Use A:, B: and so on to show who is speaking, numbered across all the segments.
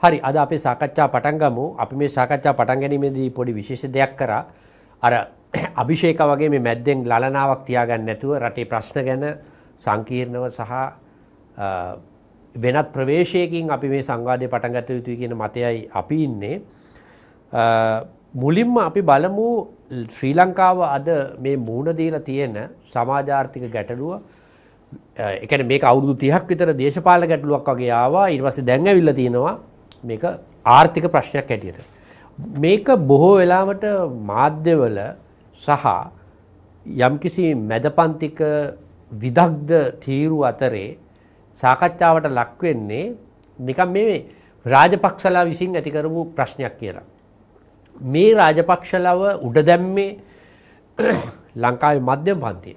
A: හරි අද අපේ සාකච්ඡා පටන්ගමු අපි මේ සාකච්ඡා පටන් ගැනීමේදී පොඩි විශේෂ දෙයක් කර අර අභිෂේක වගේ මේ මැද්දෙන් ලලනාවක් තියාගන්න නැතුව රටේ ප්‍රශ්න ගැන සංකීර්ණව සහ වෙනත් ප්‍රවේශයකින් අපි මේ සංවාධය පටන්ගත යුතුයි කියන මතයයි අපි ඉන්නේ මුලින්ම අපි බලමු ශ්‍රී ලංකාව අද මේ මූුණදීල තියෙන සමාජාර්ථික ගැටලුව එකන මේ අවුදු තියක් විතර දේශපාල ගැටලුවක් වගේ ආවා ඉර්වස දැංගවිල්ල තියෙනවා මේක ආර්ථික ප්‍රශ්නයක් ඇටියට. මේක බොහෝ වෙලාවට මාධ්‍යවල සහ යම්කිසි මැදපන්තික විදක්ද තීරු අතරේ සාකච්ඡාවට ලක්වෙන්නේ නිකම් මේ රාජපක්ෂලා විසින් ඇතිකරපු ප්‍රශ්නයක් කියලා. මේ රාජපක්ෂලව උඩ දැම්මේ ලංකාවේ මධ්‍යම පන්තිය.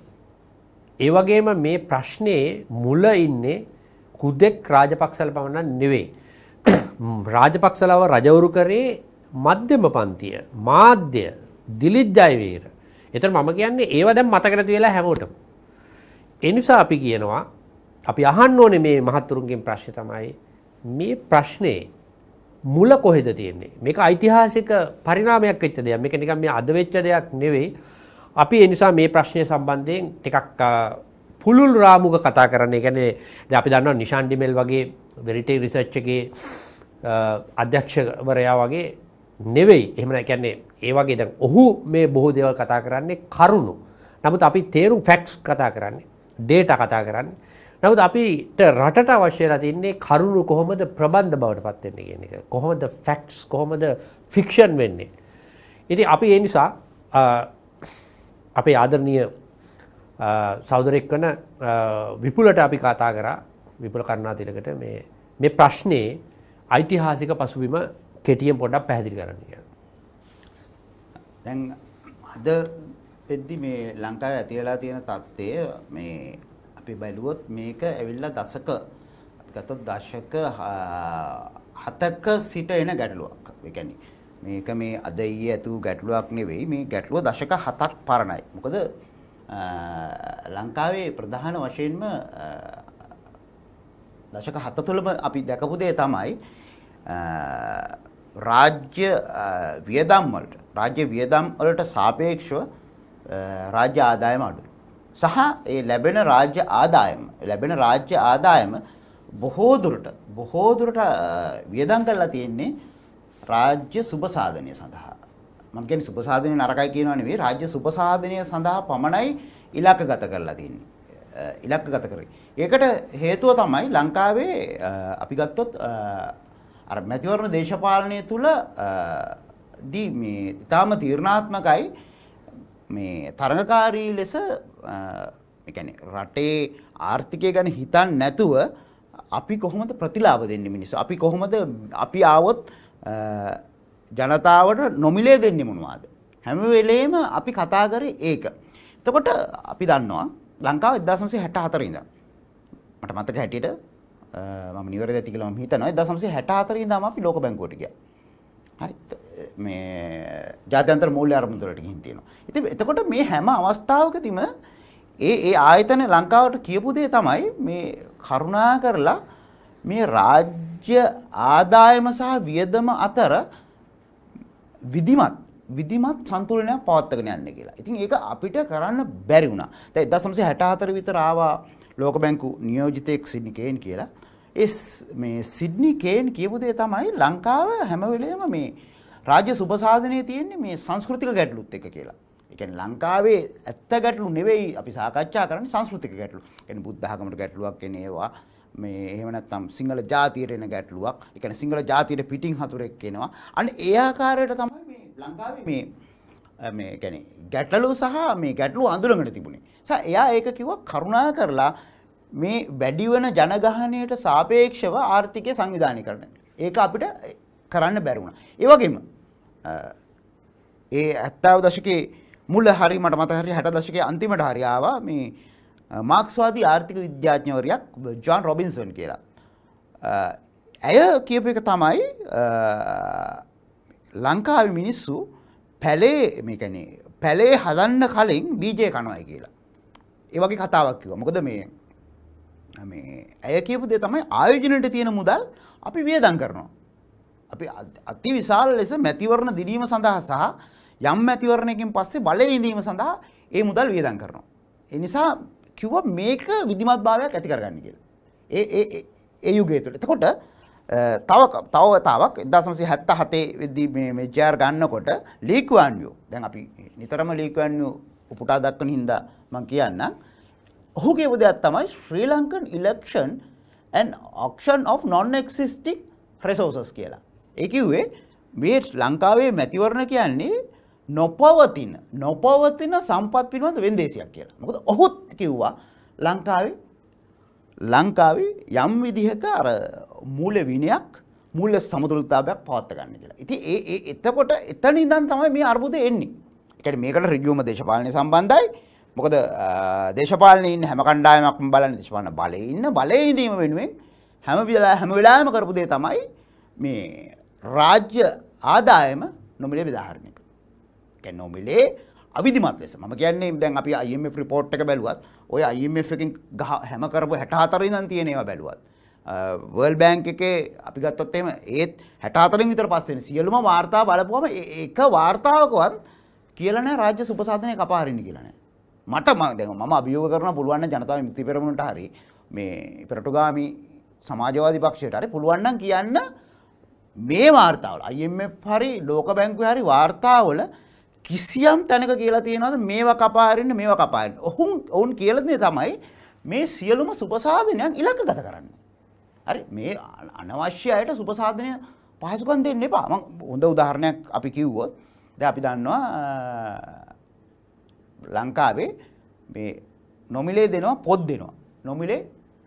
A: ඒවගේම මේ ප්‍රශ්නයේ මුල ඉන්නේ කුදෙක් රාජපක්ෂල පමණක් නෙවෙයි. රාජපක්ෂලව රජවරු කරේ මධ්‍යම පන්තිය මාධ්‍ය දිලිජ්ජයවීර. එතර මම කියන්නේ ඒව දැම් මතකරති වෙලා හැමෝටම. එනිසා අපි කියනවා අපි අහන්න ඕන මේ මහත්තුරුන්ගෙන් ප්‍රශ්්‍ය තමයි මේ ප්‍රශ්නයේ මුල කොහෙද තියන්නේ මේක ඓතිහාසික පරිනාමයක් වෙච්ච දෙයක් මේක නිකම් මේ අද වෙච්ච දෙයක් නෙවෙයි අපි එනිසා මේ ප්‍රශ්නය සම්බන්ධයෙන් ටිකක් පුළුල් රාමුක කතා කරන්නේ ගැන අපි දන්නවා නිශාන්ඩිමෙල් වගේ වෙරිටේ රිසච්චගේ අධ්‍යක්ෂවරයා වගේ නෙවෙයි එහෙමන කැන්නේ ඒ වගේ දැන් ඔහු මේ බොහෝ දේවල් කතා කරන්නේ කරුණු. නමුත් අපි තේරුම් ෆැක්ස් කතා කරන්නේ ඩේට කතා කරන්නේ. නමුත් අපිට රටට අවශ්‍යලා තින්නේ කරුණු කොහොමද ප්‍රබන්ධ බවට පත්වෙන්නේ කියන එක. කොහොමද ෆැක්ස් කොහොමද ෆික්ෂන් වෙන්නේ. ඉති අපි ඒ නිසා අපේ ආදරණය සෞදරෙක් වන විපුලට අපි කතා කරා විපුල කරුණා තිරකට මේ මේ ප්‍රශ්නේ ඓතිහාසික පසුබිම කෙටියෙන් පොඩක් පැහැදිලි කරන්න කියලා.
B: දැන් අද වෙද්දි මේ ලංකාවේ ඇති වෙලා තියෙන தත්ත්වය මේ අපි බැලුවොත් මේක ඇවිල්ලා දශක ගතොත් දශක 7ක සිට එන ගැටලුවක්. ඒ කියන්නේ මේක මේ අද ඊයේ ඇතු ගැටලුවක් නෙවෙයි මේ ගැටලුව දශක 7ක් පරණයි. මොකද ලංකාවේ ප්‍රධාන වශයෙන්ම දශක හත තුළම අපි දැකපු දේ තමයි රාජ්‍ය වියදම් වලට රාජ්‍ය වියදම් වලට සාපේක්ෂව රාජ්‍ය ආදායම අඩුයි. සහ ඒ ලැබෙන රාජ්‍ය ආදායම ලැබෙන රාජ්‍ය ආදායම බොහෝ දුරට බොහෝ දුරට වියදම් කරලා තියෙන්නේ රාජ්‍ය සුබ සාධනය සඳහා. මම කියන්නේ සුබ සාධනය නරකයි කියනවා නෙවෙයි රාජ්‍ය සුබ සාධනය සඳහා පමණයි ඉලක්කගත කරලා තියෙන්නේ. ඉලක්කගත කරේ. ඒකට හේතුව තමයි ලංකාවේ අපි ගත්තොත් අර මැතිවරණ දේශපාලනය තුල දී මේ ඊටාම තීරණාත්මකයි මේ තරඟකාරී ලෙස එකැන රටේ ආර්ථිකය ගැන හිතන් නැතුව අපි කොහොමද ප්‍රතිලාබ දෙන්න මිනිස්සු අපි කොහොමද අපි ආවොත් ජනතාවට නොමිලේ දෙන්න මොනවාද. හැම වෙලේම අපි කතා කරේ ඒක. එතකොට අපි දන්නවා ලංකාව 1964 ඉඳන්. මට මතක හැටියට මම නිවැරදි ඇති කියලා මම හිතනවා 1964 ඉඳන් අපි ලෝක බැංකුවට ගියා. හරි මේ ජාත්‍යන්තර මූල්‍ය අරමුදලට ගිහින් තියෙනවා. ඉතින් එතකොට මේ හැම අවස්ථාවකදීම ඒ ඒ ආයතන ලංකාවට කියපු දේ තමයි මේ කරුණා කරලා මේ රාජ්‍ය ආදායම සහ වියදම අතර විධිමත් විධිමත් සන්තුලනයක් පවත්වගෙන යන්න කියලා. ඉතින් ඒක අපිට කරන්න බැරි වුණා. දැන් 1964 විතර ආවා ලෝක බැංකු නියෝජිතයෙක් සිඩ්නි කේන් කියලා. ඒ මේ සිඩ්නි කේන් කියපු දේ තමයි ලංකාව හැම වෙලෙම මේ රාජ්‍ය සුබසාධනයේ තියෙන්නේ මේ සංස්කෘතික ගැටලුත් එක්ක කියලා. එකන ලංකාවේ ඇත්ත ගැටලු නෙවෙයි අපි සාකච්ඡා කරන්නේ සංස්කෘතික ගැටලු. කියන්නේ බුද්ධ ආගමට ගැටලුවක් එන ඒවා මේ එහෙම නැත්නම් සිංහල ජාතියට එන ගැටලුවක්. ඒ කියන්නේ සිංහල ජාතියට පිටින් හතුරෙක් එනවා. අන්න ඒ ආකාරයට තමයි ලංකාවේ මේ මේ ගැන ගැටලු සහ මේ ගැටලු අඳුරඟට තිබුණේ. ස එයා ඒක කිව්ව කරුණා කරලා මේ වැඩිවන ජනගහනයට සාපේක්ෂව ආර්ථිකය සංවිධානය කරන. ඒක අපිට කරන්න බැරුණ. ඒවගේම ඒ ඇත්තාව දශකේ මුල්ල හරි මට මතහරි හැට දශකය අන්තිමට හරියාව මේ මාක්ස්වාදී ආර්ථික විද්‍යාඥවරයක් ජොන් රොබින්සන් කියලා. ඇය කියප එක තමයි ලංකාව මිනිස්සු පැලේ මේකනේ පැලේ හදන්න කලින් බීජය කනවයි කියලා. ඒවගේ කතාවක් කිව මොකද මේ මේ ඇය කියපු දේ තමයි ආයෝජනයට තියෙන මුදල් අපි වියදම් කරනවා. අපි අති විශාල ලෙස මැතිවරණ දිරීම සඳහා සහ යම් මැතිවරණයකින් පස්සේ බලය ඉඳීම සඳහා ඒ මුදල් වියදම් කරනවා. ඒ නිසා කිව්ව මේක විධිමත්භාවයක් ඇති කරගන්න කියලා. ඒ ඒ ඒ යුගය තුළ. එතකොට තව තව තාවක් 1977 වෙද්දී මේ මේ ජයර් ගන්නකොට ලීක්වාන්යෝ දැන් අපි නිතරම ලීක්වාන්යෝ උපුටා දක්වන හින්දා මම කියන්නම් ඔහුගේ උදයක් තමයි Sri Lankan election and auction of non existing resources කියලා. ඒ කිව්වේ මේ ලංකාවේ මැතිවරණ කියන්නේ නොපවතින නොපවතින සම්පත් පිළිබඳ වෙන්දේසියක් කියලා. මොකද ඔහුත් කිව්වා ලංකාවේ ලංකාවේ යම් විදිහක අර මූල්‍ය විනයක් මුල්ල සමුදුලතාවයක් පවත්ත ගන්න කියලා. ඉති ඒ ඒ එතකොට එතන ඉඳන් තමයි මේ අර්බුද එන්නේ. එකැන මේකට රිගියුම දේශපාලනය සම්බන්ධයි මොකද දේශපාලනයන් හැම කණ්ඩායමක් බලන්න දේශපාලන බලය ඉන්න බලයදීම වෙනුවෙන් හැම වෙලා හැම වෙලාම කරපු දේ තමයි මේ රාජ්‍ය ආදායම නොමිලේ විදාහරණයක. කැ නොමිලේ අවිධමත් ලෙස ම කියන්නේ දැන් අපි අයිම ්‍රිපෝට් එක බැලුවත් ඔය අයිම එකින් ගහ හැමකරපු හැටහතර ඉදන් තියෙනවා බැලුවත්. වර්ල් බෑංක එකේ අපි ගත්තොත් එහෙම ඒත් 64න් විතර පස්සේ ඉන්නේ සියලුම වාර්තා බලපුවම එක වාර්තාවකවත් කියලා නැහැ රාජ්‍ය සුපසාධනය කපාරින්න කියලා නැහැ. මට මම දැන් මම අභියෝග කරන පුළුවන් නම් ජනතා විමුක්ති පෙරමුණට හරි මේ පෙරටුගාමි සමාජවාදී පක්ෂයට හරි පුළුවන් නම් කියන්න මේ වාර්තාවල IMF හරි ලෝක බැංකුවේ හරි වාර්තාවල කිසියම් තැනක කියලා තියෙනවද මේවා කපාරින්න මේවා කපාරින්න. ඔහුන් ඔවුන් කියලා තමයි මේ සියලුම සුබසාධනයන් ඉලක්කගත කරන්නේ. හරි මේ අනවශ්‍ය අයට සුපසාධනය පහසුකම් දෙන්න එපා. මම හොඳ උදාහරණයක් අපි කිව්වොත් දැන් අපි දන්නවා ලංකාවේ මේ නොමිලේ දෙනවා පොත් දෙනවා. නොමිලේ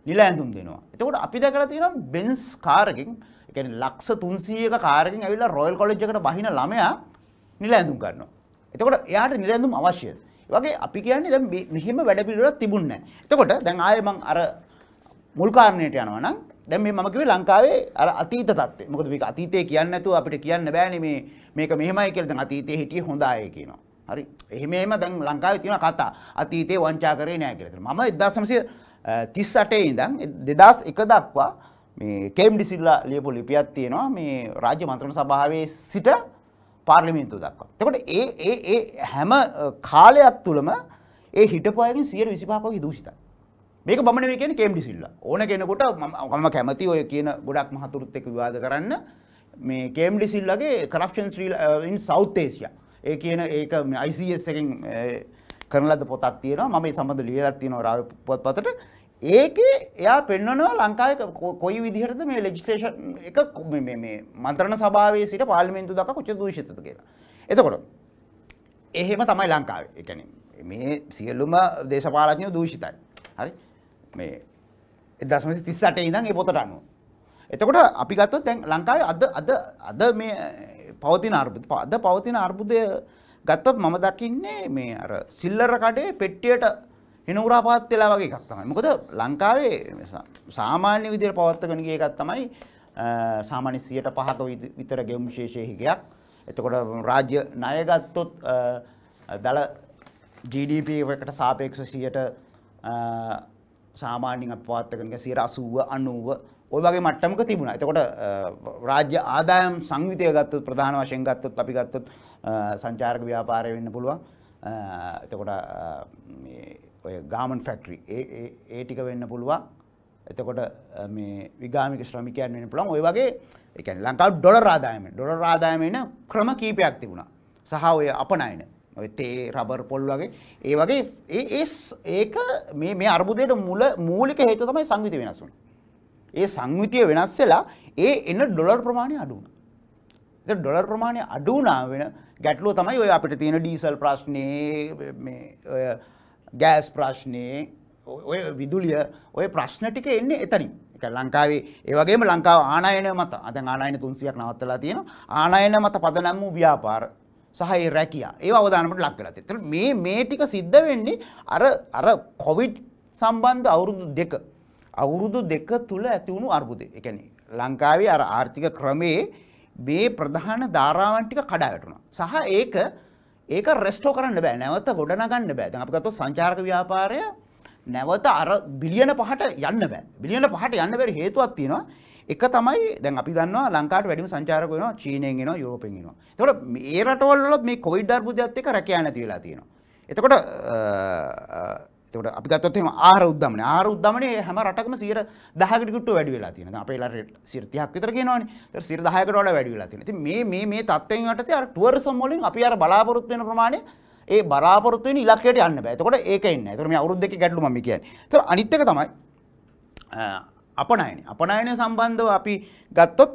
B: නිල ඇඳුම් දෙනවා. එතකොට අපි දැකලා තියෙනවා බෙන්ස් කාර් එකකින්, ඒ කියන්නේ ලක්ෂ 300ක කාර් එකකින් ඇවිල්ලා රොයල් කොලෙජ් එකට බහින ළමයා නිල ඇඳුම් ගන්නවා. එතකොට එයාට නිල ඇඳුම් අවශ්‍යද? ඒ වගේ අපි කියන්නේ දැන් මෙහෙම වැඩ පිළිවෙලක් තිබුණ නැහැ. එතකොට දැන් ආයේ මම අර මුල් කාරණේට යනවා නම් දැන් මේ මම කිව්වේ ලංකාවේ අර අතීත தත්ත්වය. මොකද මේක අතීතේ කියන්නේ නැතුව අපිට කියන්න බෑනේ මේ මේක මෙහෙමයි කියලා දැන් අතීතේ හිටියේ හොඳ අය කියනවා. හරි. එහෙම එහෙම දැන් ලංකාවේ තියෙන කතා අතීතේ වංචා කරේ නෑ කියලා. මම 1938 ඉඳන් 2001 දක්වා මේ කේම්ඩි සිල්ලා ලියපු ලිපියක් තියෙනවා මේ රාජ්‍ය මන්ත්‍රණ සභාවේ සිට පාර්ලිමේන්තුව දක්වා. එතකොට ඒ ඒ ඒ හැම කාලයක් තුලම ඒ හිටපු අයගෙන් 125ක දූෂිතයි. මේක බමන මේ කියන්නේ කේම්ඩි සිල්වා. ඕන කෙනෙකුට මම කැමති ඔය කියන ගොඩක් මහතුරුත් එක්ක විවාද කරන්න මේ කේම්ඩි සිල්ලාගේ කරප්ෂන් ශ්‍රී ඉන් සවුත් ඒසියා. ඒ කියන ඒක ICS එකෙන් කරන ලද පොතක් තියෙනවා. මම මේ සම්බන්ධ ලියලා තියෙනවා රාව පුවත්පතට. ඒකේ එයා පෙන්වනවා ලංකාවේ කොයි විදිහටද මේ ලෙජිස්ලේෂන් එක මේ මේ මන්ත්‍රණ සභාවේ සිට පාර්ලිමේන්තුව දක්වා කොච්චර දූෂිතද කියලා. එතකොට එහෙම තමයි ලංකාවේ. ඒ කියන්නේ මේ සියලුම දේශපාලඥයෝ දූෂිතයි. හරි. මේ 1938 ඉඳන් මේ පොතට අනුව. එතකොට අපි ගත්තොත් දැන් ලංකාවේ අද අද අද මේ පවතින අර්බුද අද පවතින අර්බුදය ගත්තොත් මම දකින්නේ මේ අර සිල්ලර කඩේ පෙට්ටියට හෙන උරා පාත් වෙලා වගේ එකක් තමයි. මොකද ලංකාවේ සාමාන්‍ය විදිහට පවත්වගෙන ගිය එකක් තමයි සාමාන්‍ය 105ක විතර ගෙවුම් විශේෂයේ හිගයක්. එතකොට රාජ්‍ය ණය ගත්තොත් දල GDP එකට සාපේක්ෂව 100ට සාමාන්‍යෙන් පවත්තකනක සිර අසුව අනුව ඔය වගේ මට්ටමක තිබුණ එතකොට රාජ්‍ය ආදායම් සංවිතය ගත්තුත් ප්‍රධාන වශයෙන් ගත්තොත් අපි ගත්තොත් සංචාරක ව්‍යාපාරය වෙන්න පුළුවන් එතකොට ඔය ගාමන් ෆැක්ටරි ඒ ටික වෙන්න පුළුවන් එතකොට මේ විගාමික ශ්‍රමිකයන් වෙන්න පුළුවන් ඔය වගේ ඒ කියන්නේ ලංකාව ඩොලර් ආදායමෙන් ඩොලර් ආදායමෙන් ක්‍රම කීපයක් තිබුණා සහ ඔය අපනයන තේ රබර් පොල් වගේ ඒ වගේ ඒ ඒක මේ මේ අර්බුදයට මුල මූලික හේතුව තමයි සංවිධි වෙනස් වුනේ. ඒ සංවිතිය වෙනස් වෙලා ඒ එන ඩොලර් ප්‍රමාණය අඩු වුණා. ඒක ඩොලර් ප්‍රමාණය අඩු වුණා වෙන ගැටලුව තමයි ඔය අපිට තියෙන ඩීසල් ප්‍රශ්නේ මේ ඔය ගෑස් ප්‍රශ්නේ ඔය විදුලිය ඔය ප්‍රශ්න ටික එන්නේ එතනින්. එක ලංකාවේ ඒ වගේම ලංකාව ආනයන මත අද ආනයන 300ක් නවත්තලා තියෙනවා. ආනයන මත පදනම් වූ ව්‍යාපාර සහ ඒ රැකියා ඒව අවධානමට ලක් වෙලා තියෙනවා. ඒතකොට මේ මේ ටික සිද්ධ වෙන්නේ අර අර කොවිඩ් සම්බන්ධ අවුරුදු දෙක අවුරුදු දෙක තුල ඇති වුණු අර්බුදේ. ඒ කියන්නේ ලංකාවේ අර ආර්ථික ක්‍රමයේ මේ ප්‍රධාන ධාරාවන් ටික කඩා වැටුණා. සහ ඒක ඒක රෙස්ටෝ කරන්න බෑ. නැවත ගොඩනගන්න බෑ. දැන් අපි ගත්තොත් සංචාරක ව්‍යාපාරය නැවත අර බිලියන 5ට යන්න බෑ. බිලියන 5ට යන්න බැරි හේතුවක් තියෙනවා. එක තමයි දැන් අපි දන්නවා ලංකාට වැඩිම සංචාරක වෙනවා චීනයෙන් එනවා යුරෝපයෙන් එනවා. එතකොට මේ රටවල් වලත් මේ කොවිඩ් අර්බුදයත් එක්ක රැකියා නැති වෙලා තියෙනවා. එතකොට එතකොට අපි ගත්තොත් එහෙම ආහාර උද්දමනය. ආහාර උද්දමනය හැම රටකම 10%කට කිට්ටු වැඩි වෙලා තියෙනවා. දැන් අපේ රටේ 30ක් විතර කියනවනේ. ඒතර 10%කට වඩා වැඩි වෙලා තියෙනවා. ඉතින් මේ මේ මේ තත්ත්වයෙන් යටතේ අර ටුවරිසම් වලින් අපි අර බලාපොරොත්තු වෙන ප්‍රමාණය ඒ බලාපොරොත්තු වෙන ඉලක්කයට යන්න බෑ. එතකොට ඒක එන්නේ නැහැ. එතකොට මේ අවුරුද්දක ගැටලු මම කියන්නේ. එතකොට අනිත් එක තමයි අපනයන අපනයනය සම්බන්ධව අපි ගත්තොත්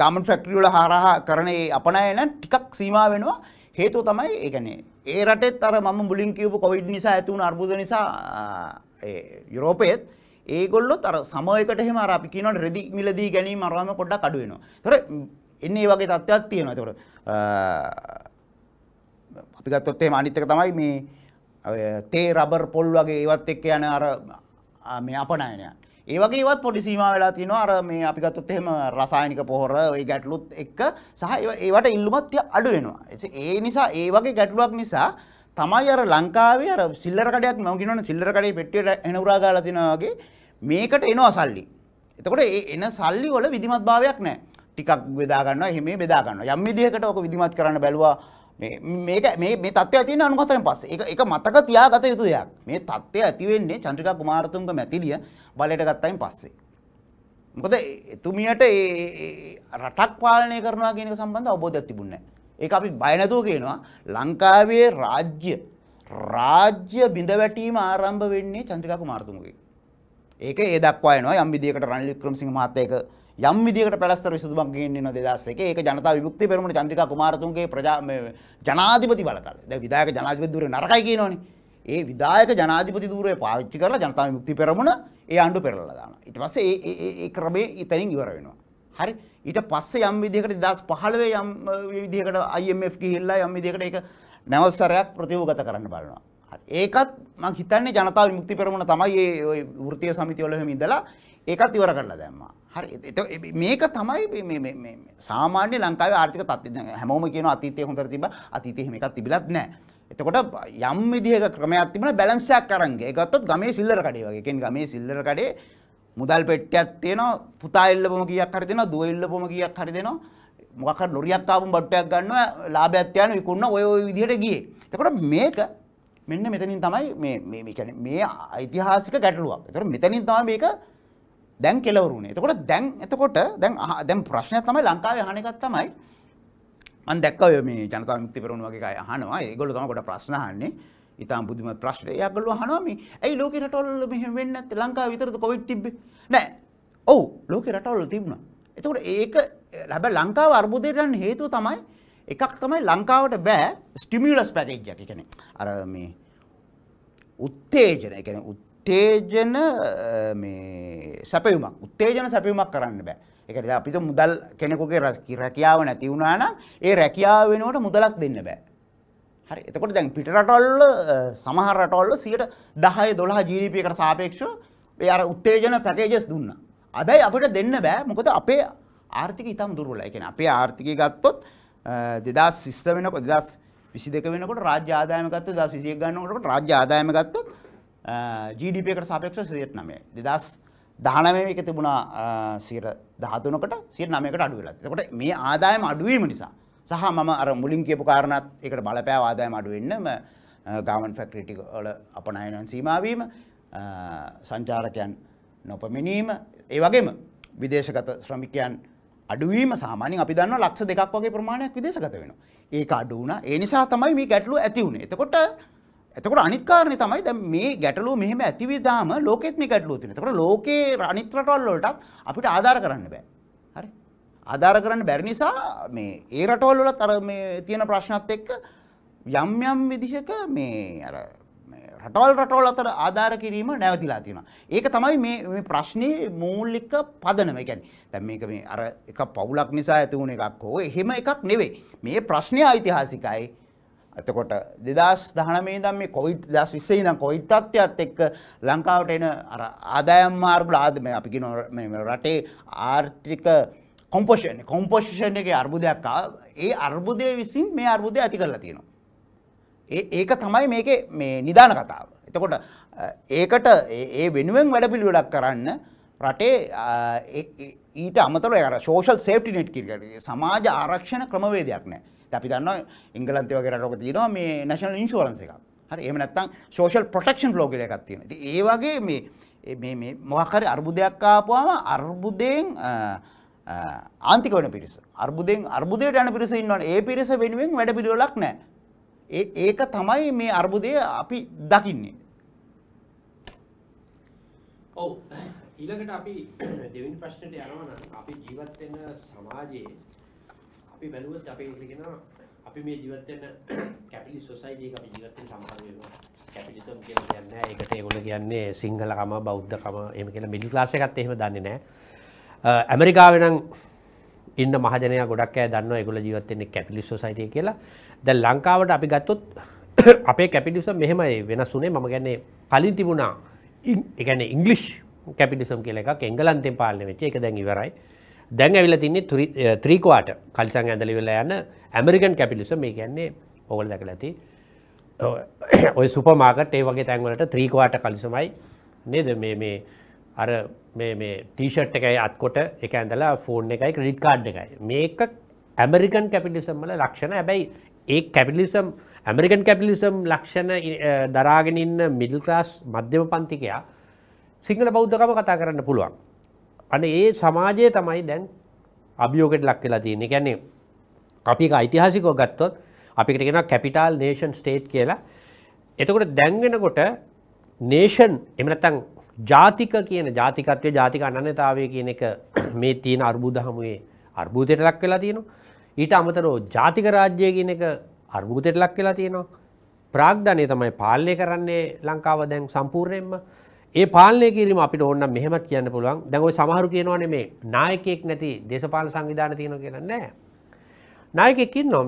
B: ගමන් ෆැක්ටරියල හරහා කරන අපනයන ටිකක් සීම වෙනවා හේතුව තමයි ඒගැනේ ඒ රටෙත් අර මම මුලින් කියවපු කොවිඩ් නිසා ඇතිවුණ අර්බුද නිසා යුරෝපයත් ඒගොල්ලො අර සමයකට හෙම අපි කියනට රෙදි මිලදී ගැනීම අරවාම කොඩ්ඩක් අඩුවෙනවා තර එන්නේ වගේ තත්ත්වයක් තියෙනවා තොට අපි ගත්තොත්තේ මනිත්තක තමයි මේ තේ රබර් පොල් වගේ ඒවත් එක්ක යන අර මේ අපනයනයන්. ඒවගේවත් පොඩි සීම වෙලා තිනවා අර මේ අපිගත්තුත් එහෙම රසායනික පොහොර ඒ ගැටලුත් එක්ක සහ ඒවට ඉල්ලුමත්ය අඩු වෙනවා. ඒ නිසා ඒ වගේ ගැටලුවක් නිසා තමයි අර ලංකාවේ අර සිල්ලර කඩයක් මම කියනවනේ සිල්ලර කඩේ පෙට්ටියට එනවුරා ගාලා තිනවා වගේ මේකට එනවා සල්ලි. එතකොට ඒ එන සල්ලි වල විධිමත්භාවයක් නැහැ. ටිකක් බෙදා ගන්නවා එහෙම බෙදා ගන්නවා. යම් විදිහකට ඔක විධිමත් කරන්න බැලුවා මේක මේ මේ තත්ත්වය ඇති වෙන අනුගතයෙන් පස්සේ ඒක ඒක මතක තියාගත යුතු දෙයක්. මේ තත්ත්වය ඇති වෙන්නේ චන්ද්‍රිකා කුමාරතුංග මැතිලිය බලයට ගත්තයින් පස්සේ. මොකද එතුමියට ඒ රටක් පාලනය කරනවා කියන එක සම්බන්ධව අවබෝධයක් තිබුණේ නැහැ. ඒක අපි බය නැතුව කියනවා ලංකාවේ රාජ්‍ය රාජ්‍ය බිඳවැටීම ආරම්භ වෙන්නේ චන්ද්‍රිකා කුමාරතුංගගේ. ඒක ඒ දක්වා එනවා යම් විදියකට රනිල් වික්‍රමසිංහ මහත්තයා ඒක යම් විදිහකට පැලස්තර විසඳුමක් ගෙනින්න වෙනවා 2001 ඒක ජනතා විමුක්ති පෙරමුණ චන්ද්‍රිකා කුමාරතුංගගේ ප්‍රජා ජනාධිපති බලතල දැන් විධායක ජනාධිපති ධූරේ නරකයි කියනෝනේ ඒ විධායක ජනාධිපති ධූරේ පාවිච්චි කරලා ජනතා විමුක්ති පෙරමුණ ඒ ආණ්ඩුව පෙරලලා දානවා ඊට පස්සේ ඒ ඒ ක්‍රමේ ඉතින් ඉවර වෙනවා හරි ඊට පස්සේ යම් විදිහකට 2015 යම් විදිහකට IMF ගිහිල්ලා යම් විදිහකට ඒක නැවසරයක් ප්‍රතිවගත කරන්න බලනවා ඒකත් මං හිතන්නේ ජනතා විමුක්ති පෙරමුණ තමයි ඒ වෘත්තීය සමිතිවල එහෙම ඉඳලා ඒකත් ඉවර කරලා දැම්මා. හරි මේක තමයි සාමාන්‍ය ලංකාවේ ආර්ථික තත්ත්වය හැමෝම කියන අතීතයේ හොඳට තිබ්බ අතීතයේ එහෙම එකක් තිබිලත් නැහැ. එතකොට යම් විදිහක ක්‍රමයක් තිබුණා බැලන්ස් එකක් අරන් ගියා. ඒ ගත්තොත් ගමේ සිල්ලර කඩේ වගේ. කියන්නේ ගමේ සිල්ලර කඩේ මුදල් පෙට්ටියක් තියෙනවා, පුතා ඉල්ලපොම කීයක් හරි දෙනවා, දුව ඉල්ලපොම කීයක් හරි දෙනවා. මොකක් හරි ලොරියක් ආවම බට්ටයක් ගන්නවා, ලාභයක් තියාන විකුණන ඔය ඔය විදිහට ගියේ. එතකොට මේක මෙන්න මෙතනින් තමයි මේ මේ කියන්නේ මේ ඓතිහාසික ගැටලුවක්. එතකොට මෙතනින් තමයි මේක දැන් කෙලවරුනේ. එතකොට දැන් එතකොට දැන් දැන් ප්‍රශ්නය තමයි ලංකාවේ අහන එකක් තමයි මම දැක්කා ඔය මේ ජනතා විමුක්ති පෙරමුණ වගේ අය අහනවා. ඒගොල්ලෝ තමයි කොට ප්‍රශ්න අහන්නේ. ඉතාම බුද්ධිමත් ප්‍රශ්න. ඒගොල්ලෝ අහනවා මේ ඇයි ලෝකේ රටවල මෙහෙම වෙන්නේ නැත්තේ? ලංකාවේ විතරද කොවිඩ් තිබ්බේ? නෑ. ඔව් ලෝකේ රටවල තිබුණා. එතකොට ඒක හැබැයි ලංකාව අර්බුදයට යන්න හේතුව තමයි එකක් තමයි ලංකාවට බෑ ස්ටිමියුලස් පැකේජ් එක. ඒ කියන්නේ අර මේ උත්තේජන, ඒ කියන්නේ උත්තේජන මේ සැපයුමක් උත්තේජන සැපයුමක් කරන්න බෑ. ඒකට අපිට මුදල් කෙනෙකුගේ රැකියාව නැති වුණා නම් ඒ රැකියාව වෙනුවට මුදලක් දෙන්න බෑ. හරි. එතකොට දැන් පිට රටවල සමහර රටවල 10 12 GDP එකට සාපේක්ෂව ඒ අර උත්තේජන පැකේජස් දුන්නා. හැබැයි අපිට දෙන්න බෑ. මොකද අපේ ආර්ථිකය ඊටම දුර්වලයි. ඒ කියන්නේ අපේ ආර්ථිකය ගත්තොත් 2020 වෙනකොට 2022 වෙනකොට රාජ්‍ය ආදායම ගත්තොත් 2021 ගන්නකොට රාජ්‍ය ආදායම ගත්තොත් ජීඩිපයකට සාපෙක්ෂ සියට නමය දෙදස් දානමය එක තිබුණා සීර දහතුනකට සිය නමයකට අඩුවෙලත් කොට මේ ආදායම අඩුවීම නිසා සහ මම අර මුලින් කියපු කාරණත් එකට බලපෑ ආදායම අඩුවෙන්නම ගාවන් ෆැක්ටරිටි වල අපනයනන් සීමාවීම සංචාරකයන් නොපමිනීම ඒ වගේම විදේශගත ශ්‍රමිකයන් අඩුවීම සාමානින් අපි දන්න ලක්ෂ දෙකක් වගේ ප්‍රමාණයක් විදේශගත වෙනවා. ඒක අඩු වුණා. ඒ නිසා තමයි මේ ගැටලුව ඇති වුණේ. එතකොට එතකොට අනිත් කාරණේ තමයි දැන් මේ ගැටලුව මෙහෙම ඇතිවෙදාම ලෝකෙත් මේ ගැටලුව තියෙනවා. එතකොට ලෝකේ අනිත් රටවල් වලටත් අපිට ආදාර කරන්න බෑ. හරි. ආදාර කරන්න බැරි නිසා මේ ඒ රටවල් වලත් අර මේ තියෙන ප්‍රශ්නත් එක්ක යම් යම් විදිහක මේ අර රටවල් රටවල් අතර ආධාර කිරීම නැවතිලා තියෙනවා. ඒක තමයි මේ මේ ප්‍රශ්නේ මූලික පදනම. ඒ කියන්නේ දැන් මේක මේ අර එක පවුලක් නිසා ඇති වුණ එකක් හෝ එහෙම එකක් නෙවෙයි. මේ ප්‍රශ්නේ ඓතිහාසිකයි. ඇතකොට දෙදස් දහනමේ දම් මේ කොයිට් දස් විස්සේ දම් කොයිට් තත්ත්වයක්ත් එක්ක ලංකාවට එන ආදායම් මාර්ගල ආදම අපි රටේ ආර්ථික කොම්පෝෂන් කොම්පෝෂෂන් එක අර්බුදයක් ඒ අර්බුදය විසින් මේ අර්බුදය ඇති කරලා තියෙනවා. ඒක තමයි මේක මේ නිධාන කතාව. එතකොට ඒකට ඒ වෙනුවෙන් වැඩ පිළිවෙලක් කරන්න රටේ ඊට අමතර ශෝෂල් සේෆ්ටි නෙට් කිරිකට සමාජ ආරක්ෂණ ක්‍රමවේදයක් නෑ අපි දන්නවා එංගලන්තේ වගේ රටවක තියෙනවා මේ national insurance එකක්. හරි එහෙම නැත්නම් social protection law කියලා එකක් තියෙනවා. ඉතින් ඒ වගේ මේ මේ මේ මොකක් හරි අර්බුදයක් ආපුවාම අර්බුදයෙන් ආන්තික වෙන පිරිස. අර්බුදයෙන් අර්බුදයට යන පිරිස ඉන්නවනේ. ඒ පිරිස වෙනුවෙන් වැඩ පිළිවෙලක් නැහැ. ඒ ඒක තමයි මේ අර්බුදය අපි දකින්නේ.
A: ඔව් ඊළඟට අපි දෙවෙනි ප්‍රශ්නෙට යනවා නම් අපි ජීවත් වෙන සමාජයේ අපි බැලුවොත් අපේ කියනවා අපි මේ ජීවත් වෙන කැපිටලිස්ට් සොසයිටි එක අපි ජීවත් වෙන සමහර වෙලාවට කැපිටලිසම් කියලා කියන්නේ නැහැ. ඒකට ඒගොල්ලෝ කියන්නේ සිංහලකම බෞද්ධකම එහෙම කියලා මිඩල් ක්ලාස් එකත් එහෙම දන්නේ නැහැ. ඇමරිකාවේ නම් ඉන්න මහජනයා ගොඩක් අය දන්නවා ඒගොල්ලෝ ජීවත් වෙන්නේ කැපිටලිස්ට් සොසයිටි කියලා. දැන් ලංකාවට අපි ගත්තොත් අපේ කැපිටලිසම් මෙහෙමයි වෙනස් උනේ මම කියන්නේ කලින් තිබුණා ඒ කියන්නේ ඉංග්‍රීසි කැපිටලිසම් කියලා එකක් එංගලන්තෙන් පාලනය වෙච්ච එක දැන් ඉවරයි. දැන් ඇවිල තින්නේ ත්‍රීකවාට කල්සං ඇඳලිවෙලා යන්න ඇමරිකන් කැපිලිසම් මේ කියන්නේ ඔවල දැක ඇති ඔය සුපමාකට ඒ වගේ තැන්වලට ත්‍රීකවාට කලිසමයි නේද මේ අර ටීෂට් එකයි අත්කොට එක ඇඳලා ෆෝන් එකයි ක්‍රඩිට් කාඩ් එකයි මේක ඇමරිකන් කැපිලිසම්මල ලක්ෂණ හැබැයි ඒ කැපිලිසම් ඇමරිකන් කැපිලිසම් ලක්ෂණ uh, දරාගෙනඉන්න මිඩල් ක්ලාස් මධ්‍යම පන්තිකයා සිංහල බෞද්ධකම කතා කරන්න පුළුවන් අන ඒ සමාජය තමයි දැන් අභියෝගෙට ලක් වෙලා තියන්නේ ගැන්නේ අපි අයිතිහාසිකෝ ගත්තොත් අපිකටගෙන කැපිටල් නේෂන් ස්ටේට් කියලා එතකොට දැන්ගෙනකොට නේෂන් එමනතං ජාතික කියන ජාතිකත්වය ජාතික අනන්‍යතාවය කියන එක මේ තියෙන අර්බුද හමුවේ අර්බූතයට ලක් වෙලා තියෙනවා ඊට අමතරෝ ජාතික රාජ්‍යය කියන එක අර්බූතයට ලක් වෙලා තියෙනවා ප්‍රාග්ධනය තමයි පාලනය කරන්නේ ලංකාව දැන් සම්පූර්ණයෙන්ම ඒ පාලනය කිරීම අපිට ඔන්න මෙහෙමත් කියන්න පුළුවන් දැඟව සමහරු කියනවන මේ නායකෙක් නැති දේශපාල සංවිධාන තියෙන කියන්න නෑ. නායකෙකින් නො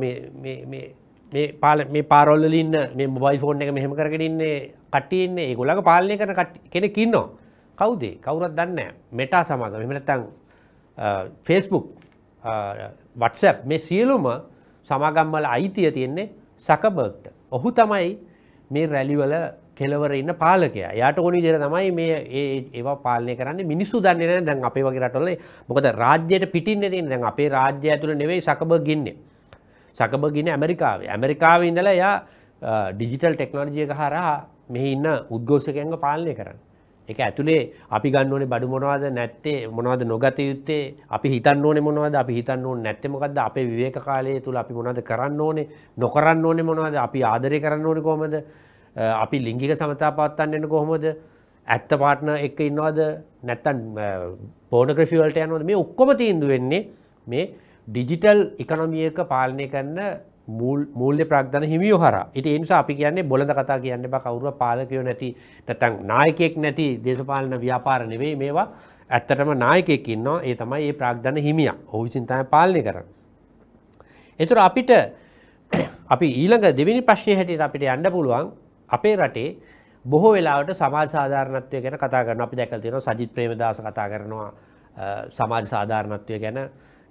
A: පාල මේ පාරොල්ලලින්න මේ මොබයිල් ෆෝන් එක මෙහෙම කරගෙනන්නේ කටයන්නේ ගොලක පාලනය කර කෙනෙකින්නවා. කවුදේ කවුරත් දන්න මෙටා සමඟ මෙමනතං ෆේස්බුක් වටසැප් මේ සියලුම සමාගම්මල අයිතිය තියෙන්නේ සකබර්ග්ට ඔහු තමයි මේ රැලිවල කෙලවර ඉන්න පාලකයා යාට ඕනි දෙර තමයි මේ ඒවා පාලනය කරන්න මිනිස්සු දන්නේන දැන් අපේ වගේ රටොල මොකද රාජ්‍යයට පිටින්න තින් දැන් අපේ රාජ්‍ය ඇතුළ නෙවෙයි සකබ ගින්න සකබ ගින්න ඇමරිකාවේ ඇමරිකාව ඉඳල යා ඩිජිටල් ටෙක්නෝජිය හරහා මෙහි ඉන්න උද්ගෝෂකයන්ග පාලනය කරන්න එක ඇතුළේ අපි ගන්නඕනේ බඩු මොනවාද නැත්තේ මොනවද නොගත යුත්තේ අපි හිතන්න ඕනේ මොනවද අපි හිතන්න ඕනේ නැත්තේ මොකද්ද අපේ විවේක කාලය තුල අපි මොනවද කරන්න ඕනේ නොකරන්න ඕනේ මොනවද අපි ආදරය කරන්න ඕනේ කොහමද අපි ලිංගික සමතා පවත්තන්න එන්න කොහොමද ඇත්ත පාටන එක ඉන්නවාද නැත්තන් පෝනග්‍රෆිවල්ට යනවද මේ ඔක්කොම තීන්දු වෙන්නේ මේ ඩිජිටල් එකනොමියක පාලනය කරන්න මූල්්‍ය ප්‍රක්ධන හිමියෝ හර ඉට එනිසා අපි කියන්නේ බොලඳ කතා කියන්න බ කවරුව පාලකයෝ නැති නැතන් නායකෙක් නැති දේශපාලන ව්‍යාපාර නෙවෙයි මේවා ඇත්තටම නායකෙක් ඉන්නවා ඒ තමයි ඒ ප්‍රාග්ධන හිමිය ඔහු සිින්තය පාලනය කරන්න. එතුර අපිට අපි ඊළඟ දෙවිනි ප්‍රශ්නය හැටියට අපිට යන්න පුළුවන් අපේ රටේ බොහෝ වෙලාට සමාජ සාධාරණත්වය ගැන කතා කරන අපි දැකල් තියෙන සජිත් ප්‍රේමදාස කතා කරනවා සමාජ සාධාරණත්වය ගැන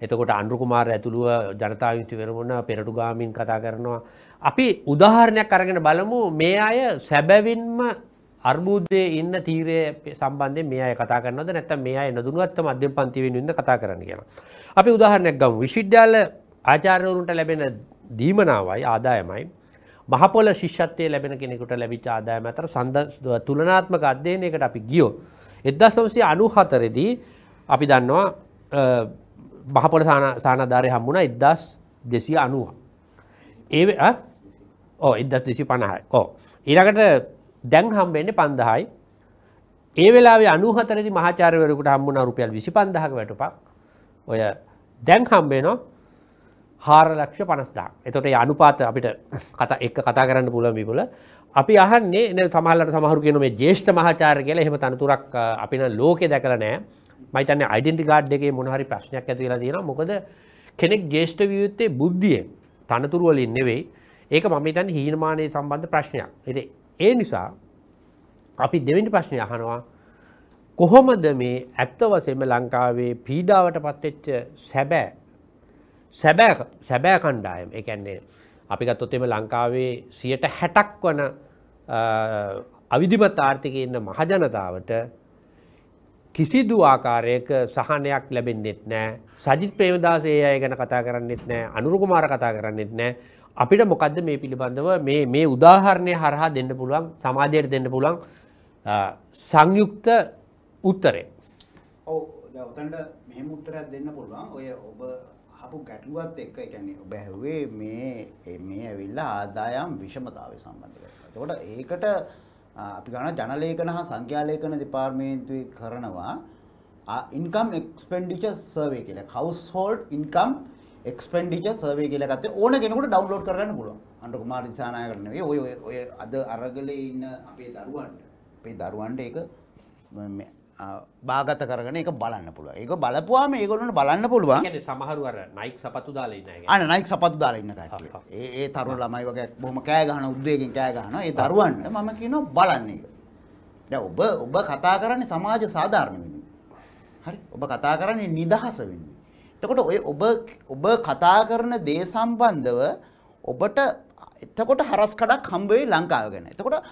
A: එතකොට අන්ඩුකුමාර ඇතුළුව ජනතාවිති වෙනමුණ පෙරටු ගාමින් කතා කරනවා. අපි උදාහරණයක් අරගෙන බලමු මේ අය සැබැවින්ම අර්බුද්ධය ඉන්න තීරය සම්බන්ධ මේ අය කතා කරනද නැත මේ අය නදුනුවත්ත මධ්‍යම පන්තිවෙන් ඉන්න කතා කරන්න කියලා. අපි උදාහරණයක් ගම් විශිද්‍යාල ආචාර්යවරුන්ට ලැබෙන දීමනාවයි ආදායමයි මහපොල ශිෂ්‍යත්වය ලැබෙන කෙනෙකුට ලැබිච ආදායම අතර සඳ තුලනාත්මක අධ්‍යයනයකට අපි ගියෝ. එදදාසවසේ අනු හතරෙදී අපි දන්නවා බහපොල සානාධාරය හම්බුණ එදදස් දෙසිය අනුව. ඒ ඕ එදස් දෙසි පණහයි ඕ. ඉරකට දැන් හම්බෙන්නේ පන්දහයි ඒ වෙලාේ අනුහතරදි මහාචාරවරකට හම්බුණ රුපියල් විසි පන්දහක වැටපක් ඔය දැන් හම්බේනවා හාරලක්ෂ පනස්දා එතොට අනුපාත අපිට කත එක් කතා කරන්න පුලන් විපුල අපි අහන්නේ එන තමහලට සමහරු කියන මේ ජේෂ්ඨ මහාචාර කියල එහෙම තනතුරක් අපින ලෝකෙ දැකල නෑ මයිතන්න අයිඩෙන්ටි ගාඩ් එකේ මොනහරි ප්‍රශ්නයක් ඇතිලා තියෙන මොකද කෙනෙක් ජේෂ්ඨ වියයුත්තේ බුද්ධියෙන් තනතුරුවලින් නෙවෙයි ඒක මම තන් හීනමානය සම්බන්ධ ප්‍රශ්නයක් එති ඒ නිසා අපි දෙවිනි ප්‍රශ්නය අහනවා කොහොමද මේ ඇත්ත වසෙම ලංකාවේ පීඩාවට පත්වෙච්ච සැබෑ සැබෑ සැබෑ කණ්ඩායම් එකන්නේ අපි ගත්තොත්තෙම ලංකාවේ සියට හැටක් වන අවිධිමත් ආර්ථික ඉන්න මහජනතාවට කිසිදු ආකාරයක සහනයක් ලැබෙන්න්නෙත් නෑ සජිත් ප්‍රේමදාසේ අය ගැන කතා කරන්නෙත් නෑ අනුරුකුමාර කතා කරන්නෙත් නෑ අපිට මොකක්ද මේ පිළිබඳව මේ උදාහරණය හරහා දෙන්න පුළුවන් සමාජයට දෙන්න පුළන් සංයුක්ත උත්තරේ
B: ඔවු උතන්ට මෙහෙම උත්තරයක් දෙන්න පුළුවන් ඔය ඔබ අහපු ගැටලුවත් එක්ක ඒ කියන්නේ ඔබ ඇහුවේ මේ මේ ඇවිල්ලා ආදායම් විෂමතාවය සම්බන්ධ කරලා. එතකොට ඒකට අපි ගන්න ජනලේඛන හා සංඛ්‍යාලේඛන දෙපාර්තමේන්තුවේ කරනවා ඉන්කම් එක්ස්පෙන්ඩිචර් සර්වේ කියලා. හවුස්හෝල්ඩ් ඉන්කම් එක්ස්පෙන්ඩිචර් සර්වේ කියලා ගත්තේ ඕන කෙනෙකුට ඩවුන්ලෝඩ් කරගන්න පුළුවන්. අනුර කුමාර දිසානායකට නෙවෙයි ඔය ඔය අද අරගලේ ඉන්න අපේ දරුවන්ට අපේ දරුවන්ට ඒක භාගත කරන එක බලන්න පුළුව ඒක බලපුවාම ඒගොලට බලන්න පුළුවන්
A: සමහරුවර නයික් සපතු දාලන්න
B: අන නයික් සපතු දාලන්න කට ඒ තරු ළමයි වගේ බොම කෑගහන උද්දේකින් කෑගහන ඒ දරුවන්ට මම කියන බලන්නේ එක ඔබ ඔබ කතා කරන්නේ සමාජ සාධාරණ වෙන හරි ඔබ කතා කරන්නේ නිදහස වෙන්නේ එතකොට ඔය ඔබ ඔබ කතා කරන දේ සම්බන්ධව ඔබට එතකොට හරස් කඩක් හම්බවෙයි ලංකාව ගැන එතකොට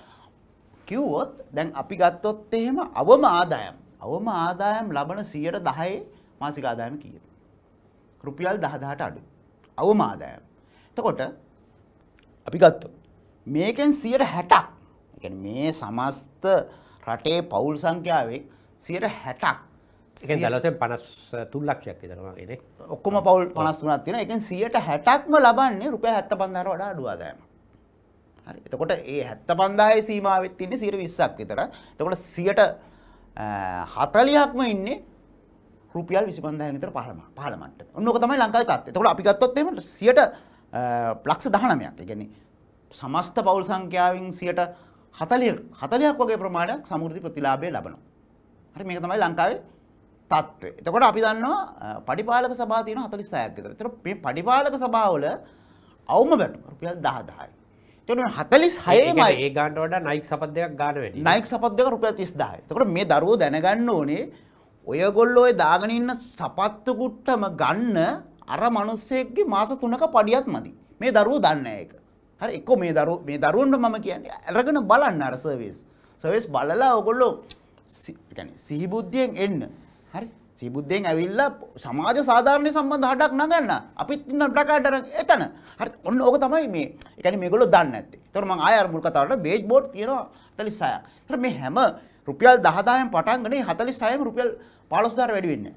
B: කිව්වොත් දැන් අපි ගත්තොත් එහෙම අවම ආදායම් අවම ආදායම් ලබන 10% මාසික ආදායම කීයද? රුපියල් 10000ට අඩුයි. අවම ආදායම. එතකොට අපි ගත්තොත් මේකෙන් 60ක් ඒ කියන්නේ මේ සමස්ත රටේ පවුල් සංඛ්‍යාවේ 60ක් එකෙන් දලසෙන් 53 ලක්ෂයක් විතර වගේනේ. ඔක්කොම පවුල් 53ක් තියෙනවා. එකෙන් 160ක්ම ලබන්නේ රුපියල් 75000ට වඩා අඩු ආදායමක්. හරි. එතකොට ඒ 75000 සීමාවෙත් ඉන්නේ 120ක් විතර. එතකොට 40ක්ම ඉන්නේ රුපියල් 25000 විතර පහළම පහළ මට්ටමේ. ඔන්න ඕක තමයි ලංකාවේ තත්ත්වය. එතකොට අපි ගත්තොත් එහෙම 100ට ලක්ෂ 19ක්. ඒ කියන්නේ සමස්ත පවුල් සංඛ්‍යාවෙන් 40 40ක් වගේ ප්‍රමාණයක් සමෘද්ධි ප්‍රතිලාභය ලබනවා. හරි මේක තමයි ලංකාවේ තත්ත්වය. එතකොට අපි දන්නවා පරිපාලක සභා තියෙනවා 46ක් විතර. එතකොට මේ පරිපාලක සභාවල අවම වැටුම රුපියල් 10000යි. එන 46යි ඒ ගානට වඩා නයික් සපත් දෙකක් ගන්න වෙන්නේ. නයික් සපත් දෙක රුපියල් 30000යි. එතකොට මේ දරුවෝ දැනගන්න ඕනේ ඔයගොල්ලෝ ඔය දාගෙන ඉන්න සපත්තු කුට්ටම ගන්න අර මිනිස්සෙක්ගේ මාස 3ක පඩියක් මදි. මේ දරුවෝ දන්නේ ඒක. හරි එක්කෝ මේ දරුවෝ මේ දරුවන්ට මම කියන්නේ අරගෙන බලන්න අර සර්විස්. සර්විස් බලලා ඔයගොල්ලෝ يعني සිහිබුද්ධියෙන් එන්න. හරි සිබුද්ධයෙන් ඇවිල්ලා සමාජ සාධාරණය සම්බන්ධ හඩක් නගන්න අපිත් ඉන්න ඩකාඩර එතන හරි ඔන්න ඕක තමයි මේ එකන මේගොල්ලෝ දන්න ඇත්තේ තොර මං ආය අර මුල් කතාවට බේජ් බෝඩ් කියනවා 46ක්. හරි මේ හැම රුපියල් 10000න් පටන් ගන්නේ 46ම රුපියල් 15000 වැඩි වෙන්නේ.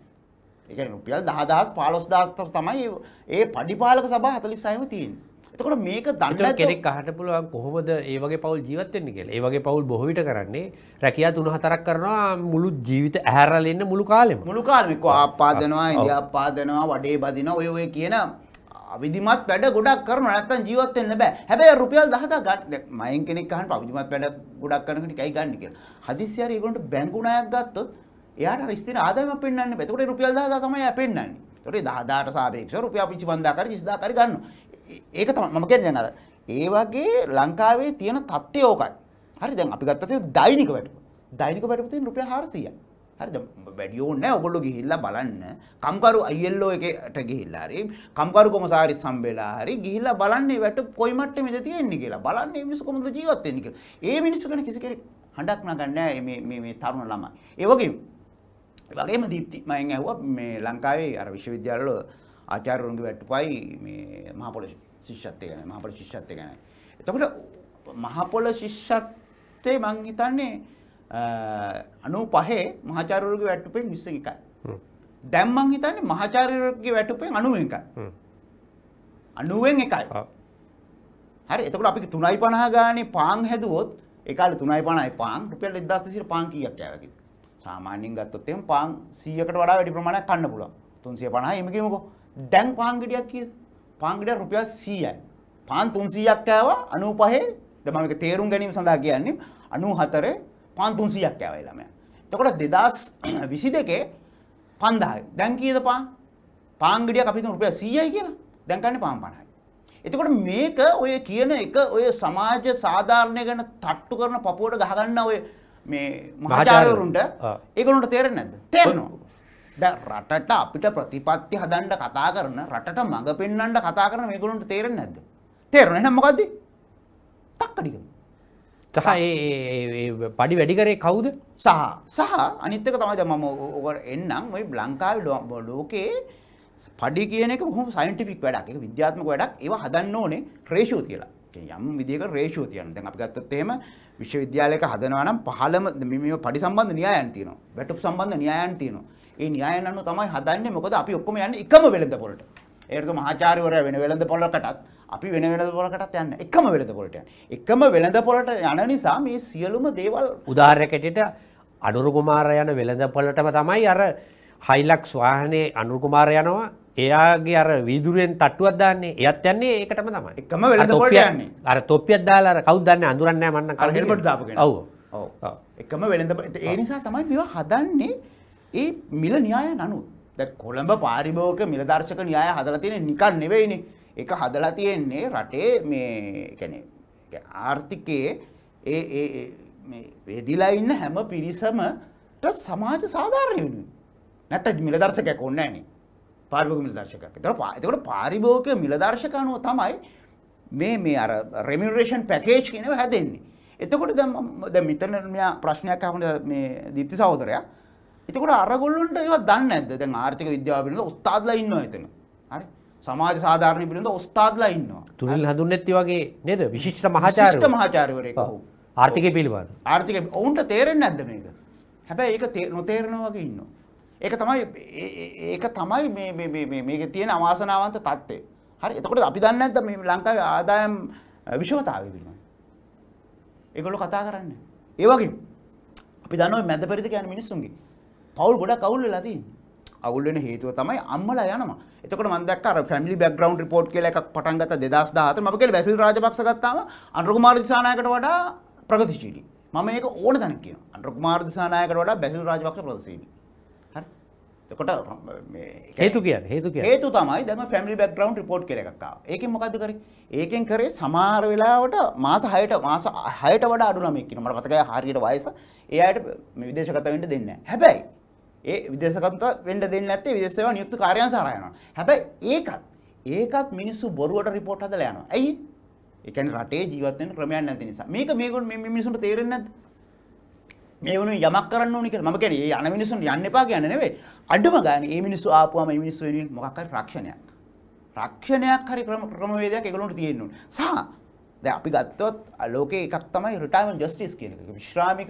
B: ඒ කියන්නේ රුපියල් 10000 15000 තමයි ඒ පඩිපාලක සභා 46ම තියෙන්නේ. තකොට මේක දන්න කෙනෙක්
A: අහට පුළුවන් කොහොමද ඒවගේ පවල් ජීවත්තෙන්නේ කෙල ඒවගේ පවල් බොහවිට කරන්නේ රැකියා තුන හතරක් කරනවා මුළු ජීවිත ඇහැරලෙන්න
B: මුළු කාලෙම මුළු කාලමික ආපාදනවා ඉදි අපාදනවා වඩේ බදින ඔය ඔය කියන අවිධමත් වැඩ ගොඩක් කරන නැත්තන් ජීවත්තෙන්න්න බෑ හැබැයි රුපියල් දහදා ගත් මයින් කෙනෙක්හන් පවිධමත් වැඩ ගොඩක් කරනට කයි ගන්න කියෙන හදිසියාර ඒගොට බැංගුණයක් ගත්තොත් එයාට ස්තින ආදම පෙන්න්න තකට රුපියල් දහදා තමයි පෙන්න්නේ තොට දාදාට සාපේක්ෂ රුපිය පිචි බන්දාකර ිස්දාකර ගන්න ඒක තම මම කියන්නේ දැන් අර ඒ වගේ ලංකාවේ තියෙන තත්ත්වය ඕකයි. හරි දැන් අපි ගත්තා තියෙන දෛනික වැටුප. දෛනික වැටුප තියෙන රුපියල් 400ක්. හරිද? වැඩි ඕනේ නැහැ. ඔයගොල්ලෝ ගිහිල්ලා බලන්න. කම්කරු ILO එකට ගිහිල්ලා හරි කම්කරු කොමසාරිස් හම්බෙලා හරි ගිහිල්ලා බලන්නේ වැටුප කොයි මට්ටමේද තියෙන්නේ කියලා. බලන්නේ මිනිස්සු කොහොමද ජීවත් වෙන්නේ කියලා. ඒ මිනිස්සු ගැන කිසි කෙනෙක් හඬක් නගන්නේ මේ මේ මේ තරුණ ළමයි. ඒ වගේම ඒ වගේම දීප්ති මම ඇහුවා මේ ලංකාවේ අර විශ්වවිද්‍යාලවල ආචාර්යවරුන්ගේ වැටුපයි මේ මහපොළ ශිෂ්‍යත්වය ගැන මහපොළ ශිෂ්‍යත්වය ගැන. එතකොට මහපොළ ශිෂ්‍යත්වයේ මං හිතන්නේ 95 මහාචාර්යවරුගේ වැටුපෙන් 21යි. දැන් මං හිතන්නේ මහාචාර්යවරුගේ වැටුපෙන් 91යි. 90ෙන් එකයි. හරි එතකොට අපි 350 ගානේ පාන් හැදුවොත් ඒ කාලේ 350යි පාන් රුපියල් 1205 කීයක් ආවද? සාමාන්‍යයෙන් ගත්තොත් එහෙම පාන් 100කට වඩා වැඩි ප්‍රමාණයක් කන්න පුළුවන්. 350 එහෙම කියමුකෝ. දැන් පාන් ගෙඩියක් කීයද? පාන් ගෙඩියක් රුපියල් 100යි. පාන් 300ක් කෑවා 95 දැන් මම ඒක තේරුම් ගැනීම සඳහා කියන්නේ 94 පාන් 300ක් කෑවා ළමයා. එතකොට 2022 5000. දැන් කීයද පාන්? පාන් ගෙඩියක් අපි හිතමු රුපියල් 100යි කියලා. දැන් කන්නේ පාන් 50යි. එතකොට මේක ඔය කියන එක ඔය සමාජ සාධාරණය ගැන තට්ටු කරන පපුවට ගහගන්න ඔය මේ මහාචාර්යවරුන්ට ඒගොල්ලන්ට තේරෙන්නේ නැද්ද? තේරෙනවා. දැන් රටට අපිට ප්‍රතිපත්ති හදන්න කතා කරන රටට මඟ පෙන්වන්න කතා කරන මේගොල්ලන්ට තේරෙන්නේ නැද්ද? තේරෙන්නේ එහෙනම් මොකද්ද?
A: තක්කඩිකම. සහ ඒ පඩි වැඩි කරේ කවුද?
B: සහ සහ අනිත් එක තමයි දැන් මම ඔක එන්නම් ওই ලංකාවේ ලෝකේ පඩි කියන එක බොහොම සයන්ටිෆික් වැඩක්. ඒක විද්‍යාත්මක වැඩක්. ඒව හදන්න ඕනේ රේෂියෝ කියලා. යම් විදිහකට රේෂියෝ තියන්න. දැන් අපි ගත්තොත් එහෙම විශ්වවිද්‍යාලයක හදනවා නම් පහළම මේ පඩි සම්බන්ධ න්‍යායන් තියෙනවා. වැටුප් සම්බන්ධ න්‍යායන් තියෙනවා. ඒ න්‍යායන් අනුව තමයි හදන්නේ මොකද අපි ඔක්කොම යන්නේ එකම වෙළඳ පොළට. ඒකට මහාචාර්යවරයා වෙන වෙළඳ පොළකටත් අපි වෙන වෙළඳ පොළකටත් යන්නේ එකම වෙළඳ පොළට යන්නේ. එකම වෙළඳ පොළට යන නිසා මේ සියලුම දේවල්
A: උදාහරණයකට අනුරුකුමාර යන වෙළඳ පොළටම තමයි අර හයිලක්ස් වාහනේ අනුරුකුමාර යනවා එයාගේ අර විදුරෙන් තට්ටුවක් දාන්නේ එයත් යන්නේ ඒකටම තමයි එකම වෙළඳ පොළට යන්නේ අර තොප්පියක් දාලා අර කවුද දන්නේ අඳුරන්නේ නැහැ මන්න අර හෙල්මට් දාපගෙන ඔව් ඔව්
B: එකම වෙළඳ ඒ නිසා තමයි මේවා හදන්නේ ඒ මිල න්‍යායන් අනුව. දැන් කොළඹ පාරිභෝගික මිලදර්ශක න්‍යාය හදලා තියෙන්නේ නිකන් නෙවෙයිනේ. ඒක හදලා තියෙන්නේ රටේ මේ කියන්නේ ආර්ථිකයේ ඒ ඒ මේ වේදිලා ඉන්න හැම පිරිසමට සමාජ සාධාරණ වෙනුයි. නැත්නම් මිලදර්ශකයක් ඕනේ නැහනේ. පාරිභෝගික මිලදර්ශකයක්. ඒතකොට පාරිභෝගික මිලදර්ශක අනුව තමයි මේ මේ අර රෙමියුනරේෂන් පැකේජ් කියනව හැදෙන්නේ. එතකොට දැන් දැන් මෙතන මෙයා ප්‍රශ්නයක් අහන්න මේ දීප්ති සහෝදරයා එතකොට අරගොල්ලන්ට ඒවා දන්නේ නැද්ද? දැන් ආර්ථික විද්‍යාව පිළිබඳ උස්තාද්ලා ඉන්නවා එතන. හරි. සමාජ සාධාරණ පිළිබඳ උස්තාද්ලා ඉන්නවා.
A: තුනිල් හඳුන්නෙත් වගේ නේද? විශිෂ්ට මහාචාර්යවරු. විශිෂ්ට
B: මහාචාර්යවරයෙක් ඔව්.
A: ආර්ථිකය පිළිබඳ.
B: ආර්ථිකය ඔවුන්ට තේරෙන්නේ නැද්ද මේක? හැබැයි ඒක නොතේරෙනවා වගේ ඉන්නවා. ඒක තමයි ඒක තමයි මේ මේ මේ මේ මේකේ තියෙන අවාසනාවන්ත தත්ත්වය. හරි. එතකොට අපි දන්නේ නැද්ද මේ ලංකාවේ ආදායම් විෂමතාවය පිළිබඳ? ඒගොල්ලෝ කතා කරන්නේ. ඒ වගේ අපි දන්නවා මැද පෙරදිග යන මිනිස්සුන්ගේ පවුල් ගොඩක් අවුල් වෙලා තියෙන්නේ අවුල් වෙන හේතුව තමයි අම්මලා යනවා එතකොට මම දැක්ක අර ෆැමිලි බෑග්ග්‍රවුන්ඩ් රිපෝට් කියලා එකක් පටන් ගත්තා 2014 මම කියලා බැසිල් රාජපක්ෂ ගත්තාම අනුර කුමාර දිසානායකට වඩා ප්‍රගතිශීලී මම ඒක ඕන තැනක කියනවා අනුර කුමාර දිසානායකට වඩා බැසිල් රාජපක්ෂ ප්‍රගතිශීලී හරි එතකොට මේ
A: හේතු කියන්නේ හේතු කියන්නේ හේතු තමයි
B: දැන් ෆැමිලි බෑග්ග්‍රවුන්ඩ් රිපෝට් කියලා එකක් ආවා. ඒකෙන් මොකද්ද කරේ? ඒකෙන් කරේ සමහර වෙලාවට මාස 6ට මාස 6ට වඩා අඩු ළමෙක් ඉන්නවා. මට මතකයි හරියට වයස. ඒ අයට මේ විදේශගත වෙන්න දෙන්නේ නැහැ. හැබැයි ඒ විදේශගත වෙන්න දෙන්නේ නැත්තේ විදේශ සේවා නියුක්ති කාර්යාංශ හරහා යනවා. හැබැයි ඒකත් ඒකත් මිනිස්සු බොරුවට රිපෝට් හදලා යනවා. ඇයි? ඒ කියන්නේ රටේ ජීවත් වෙන්න ක්‍රමයක් නැති නිසා. මේක මේගොල්ලෝ මේ මිනිස්සුන්ට තේරෙන්නේ නැද්ද? මේ වුණේ යමක් කරන්න ඕනි කියලා. මම කියන්නේ මේ යන මිනිස්සුන් යන්න එපා කියන්නේ නෙවෙයි. අඩුම ගානේ මේ මිනිස්සු ආපුවාම මේ මිනිස්සු වෙනුවෙන් මොකක් හරි රක්ෂණයක්. රක්ෂණයක් හරි ක්‍රම ක්‍රමවේදයක් ඒගොල්ලන්ට තියෙන්න ඕනේ. සහ දැන් අපි ගත්තොත් ලෝකේ එකක් තමයි රිටයර්මන්ට් ජස්ටිස් කියන එක. විශ්‍රාමික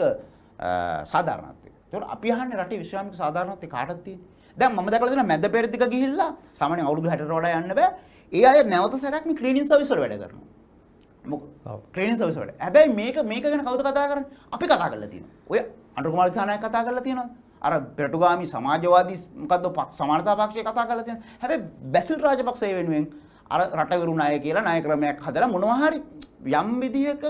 B: සාධාරණත්වය. ඒතකොට අපි අහන්නේ රටේ විශ්‍රාමික සාධාරණත්වය කාටද තියෙන්නේ? දැන් මම දැකලා තියෙනවා මැද පෙරදිග ගිහිල්ලා සාමාන්‍යයෙන් අවුරුදු 60ට වඩා යන්න බෑ. ඒ අය නැවත සැරයක් මේ ක්ලීනින් සර්විස් වල වැඩ කරනවා. මොකද ක්ලීනින් සර්විස් වල. හැබැයි මේක මේක ගැන කවුද කතා කරන්නේ? අපි කතා කරලා තියෙනවා. ඔය අනුර කුමාර දිසානායක කතා කරලා තියෙනවා. අර පෙරටුගාමි සමාජවාදී මොකද්ද සමානතා පක්ෂය කතා කරලා තියෙනවා. හැබැයි බැසිල් රාජපක්ෂ වෙනුවෙන් අර රට විරුණ අය කියලා ණය ක්‍රමයක් හදලා මොනවා හරි යම් විදිහක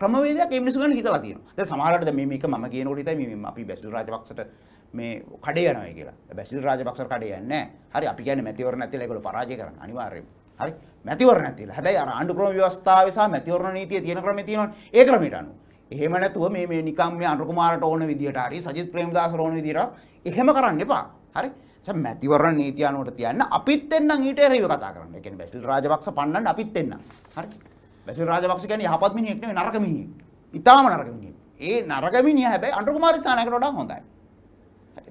B: ක්‍රමවේදයක් ඒ මිනිස්සු ගැන හිතලා තියෙනවා. දැන් සමහරවිට මේ මේක මම කියනකොට හිතයි මේ අපි බැසිල් රාජපක්ෂට මේ කඩේ යනවා කියලා. බැසිල් රාජපක්ෂට කඩේ යන්නේ නැහැ. හරි අපි කියන්නේ මැතිවරණ නැතිලා ඒගොල්ලෝ පරාජය කරන්න අනිවාර්යයෙන්ම. හරි මැතිවරණ නැතිලා. හැබැයි අර ආණ්ඩු ක්‍රම ව්‍යවස්ථාව සහ මැතිවරණ නීතිය තියෙන ක්‍රමේ තියෙනවනේ. ඒ ක්‍රමයට අනුව. එහෙම නැතුව මේ මේ නිකම් මේ අනුර කුමාරට ඕන විදියට හරි සජිත් ප්‍රේමදාසට ඕන විදියට එහෙම කරන්න එපා. හරි? දැන් මැතිවරණ නීතිය අනුවට තියන්න අපිත් එන්නම් ඊට එරෙහිව කතා කරන්න. ඒ කියන්නේ බැසිල් රාජපක්ෂ පන්නන්න අපිත් එන්නම්. හරි? බැසිල් රාජපක්ෂ කියන්නේ යහපත් මිනිහෙක් නෙවෙයි නරක මිනිහෙක්. ඉතාලම නරක මිනිහෙක්. ඒ නරක මිනිහා හැබැයි අනුර කුමාර දිසානායකට වඩා හොඳයි.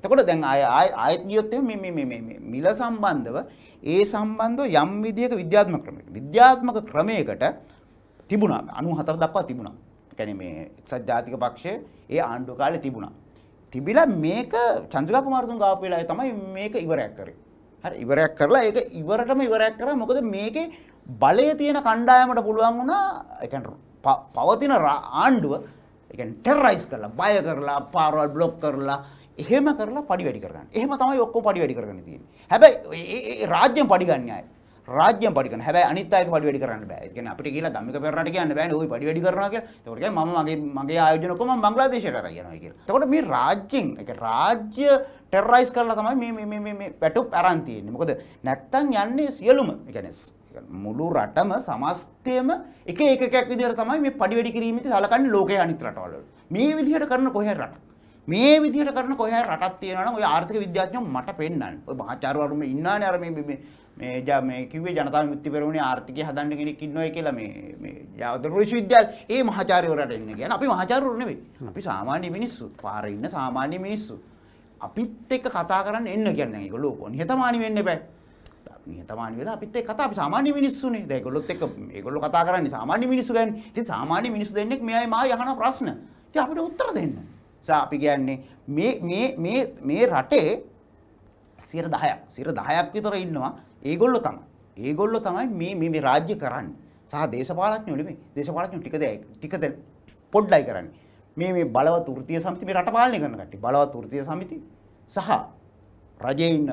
B: එතකොට දැන් ආය ආයත් ගියොත් මේ මේ මේ මේ මිල සම්බන්ධව ඒ සම්බන්ධව යම් විදියක විද්‍යාත්මක ක්‍රමයකට විද්‍යාත්මක ක්‍රමයකට තිබුණා 94 දක්වා තිබුණා. කියන්නේ මේ එක්සත් ජාතික පක්ෂයේ ඒ ආණ්ඩුව කාලේ තිබුණා. තිබිලා මේක චන්ද්‍රිකා කුමාරතුංග ආපු වෙලාවේ තමයි මේක ඉවරයක් කරේ. හරි ඉවරයක් කරලා ඒක ඉවරටම ඉවරයක් කරා මොකද මේකේ බලය තියෙන කණ්ඩායමට පුළුවන් වුණා පවතින ආණ්ඩුව ටෙරයිස් කරලා බය කරලා පාරවල් බ්ලොක් කරලා එහෙම කරලා පඩි වැඩි කරගන්න එහෙම තමයි ඔක්කො පඩි වැඩි කරගන්න තියෙන හැබැයි රාජ්‍යම් පඩිගන්නයයි රාජ්‍යම් පඩිකන හැබැයි අනිත් අයක පඩි වැඩි කරන්න බෑ ඒ කියන්නේ අපිට කියලා ධම්මික පෙරරට කියන්න බෑනේ ওই පඩි වැඩි කරනවා කියලා ඒකට කියන්නේ මම මගේ මගේ ආයෝජන ඔක්කොම මම බංග්ලාදේශයට අරන් යනවා කියලා එතකොට මේ රාජ්‍යෙන් ඒ කියන්නේ රාජ්‍ය ටෙරරයිස් කරලා තමයි මේ මේ මේ මේ වැටුප් අරන් තියෙන්නේ මොකද නැත්තම් යන්නේ සියලුම ඒ කියන්නේ මුළු රටම සමස්තයම එක එකක් විදිහට තමයි මේ පඩිවැඩි කිරීමේදී සලකන්නේ ලෝකයේ අනිත් රටවල. මේ විදිහට කරන කොහේ රටක්? මේ විදිහට කරන කොහේ රටක් තියෙනවා නම් ඔය ආර්ථික විද්‍යාඥයෝ මට පෙන්නන්න. ඔය මහාචාර්යවරු මේ ඉන්නානේ අර මේ මේ මේ ජා මේ කිව්වේ ජනතා විමුක්ති පෙරමුණේ ආර්ථිකය හදන්න කෙනෙක් ඉන්නවයි කියලා මේ මේ ජාතක විශ්වවිද්‍යාල ඒ මහාචාර්යවරට එන්න කියන. අපි මහාචාර්යවරු නෙවෙයි. අපි සාමාන්‍ය මිනිස්සු. පාරේ ඉන්න සාමාන්‍ය මිනිස්සු. අපිත් එක්ක කතා කරන්න එන්න කියන්නේ. ඒගොල්ලෝ නිහතමානී වෙන්න එපා. නිහතමානී වෙලා අපිත් ඒ කතා අපි සාමාන්‍ය මිනිස්සුනේ. දැන් ඒගොල්ලොත් එක්ක ඒගොල්ලෝ කතා කරන්නේ සාමාන්‍ය මිනිස්සු ගැන. ඉතින් සාමාන්‍ය මිනිස්සු දෙන්නෙක් මෙයයි මායි අහන ප්‍රශ්න. ඉතින් අපිට උත්තර දෙන්න. සා අපි කියන්නේ මේ මේ මේ මේ රටේ 10%ක් 10%ක් විතර ඉන්නවා ඒගොල්ලෝ තමයි. ඒගොල්ලෝ තමයි මේ මේ මේ රාජ්‍ය කරන්නේ. සහ දේශපාලඥයෝ නෙමෙයි. දේශපාලඥයෝ ටිකද ටිකද පොඩ්ඩයි කරන්නේ. මේ මේ බලවත් වෘත්තීය සමිති මේ රට පාලනය කරන කට්ටිය. බලවත් වෘත්තීය සමිති සහ රජයේ ඉන්න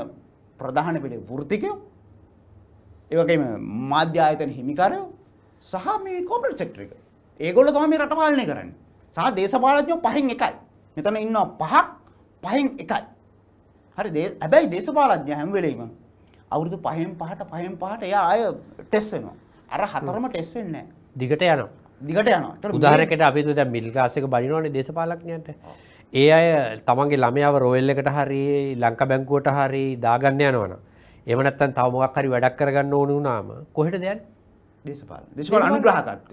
B: ප්‍රධාන පිළි වෘත්තිකයෝ ඒ වගේම මාධ්‍ය ආයතන හිමිකාරයෝ සහ මේ කෝපරේට් සෙක්ටර් එක. ඒගොල්ලෝ තමයි මේ රට පාලනය කරන්නේ. සහ දේශපාලනඥයෝ පහෙන් එකයි. මෙතන ඉන්නවා පහක් පහෙන් එකයි. හරි හැබැයි දේශපාලඥය හැම වෙලෙම අවුරුදු පහෙන් පහට පහෙන් පහට එයා ආය ටෙස් වෙනවා. අර හතරම ටෙස් වෙන්නේ නැහැ. දිගට යනවා. දිගට යනවා.
A: උදාහරණයකට අපි දැන් මිල් ක්ලාස් එක බලිනවනේ දේශපාලඥයන්ට. ඒ අය තමන්ගේ ළමයාව රෝයල් එකට හරි ලංකා බැංකුවට හරි දාගන්න යනවනම් එමනත්තන් තවමක් හරි වැඩක් කරගන්න ඕනු නාම කොහට
B: දැන් දේශපාල අනුග්‍රහකත්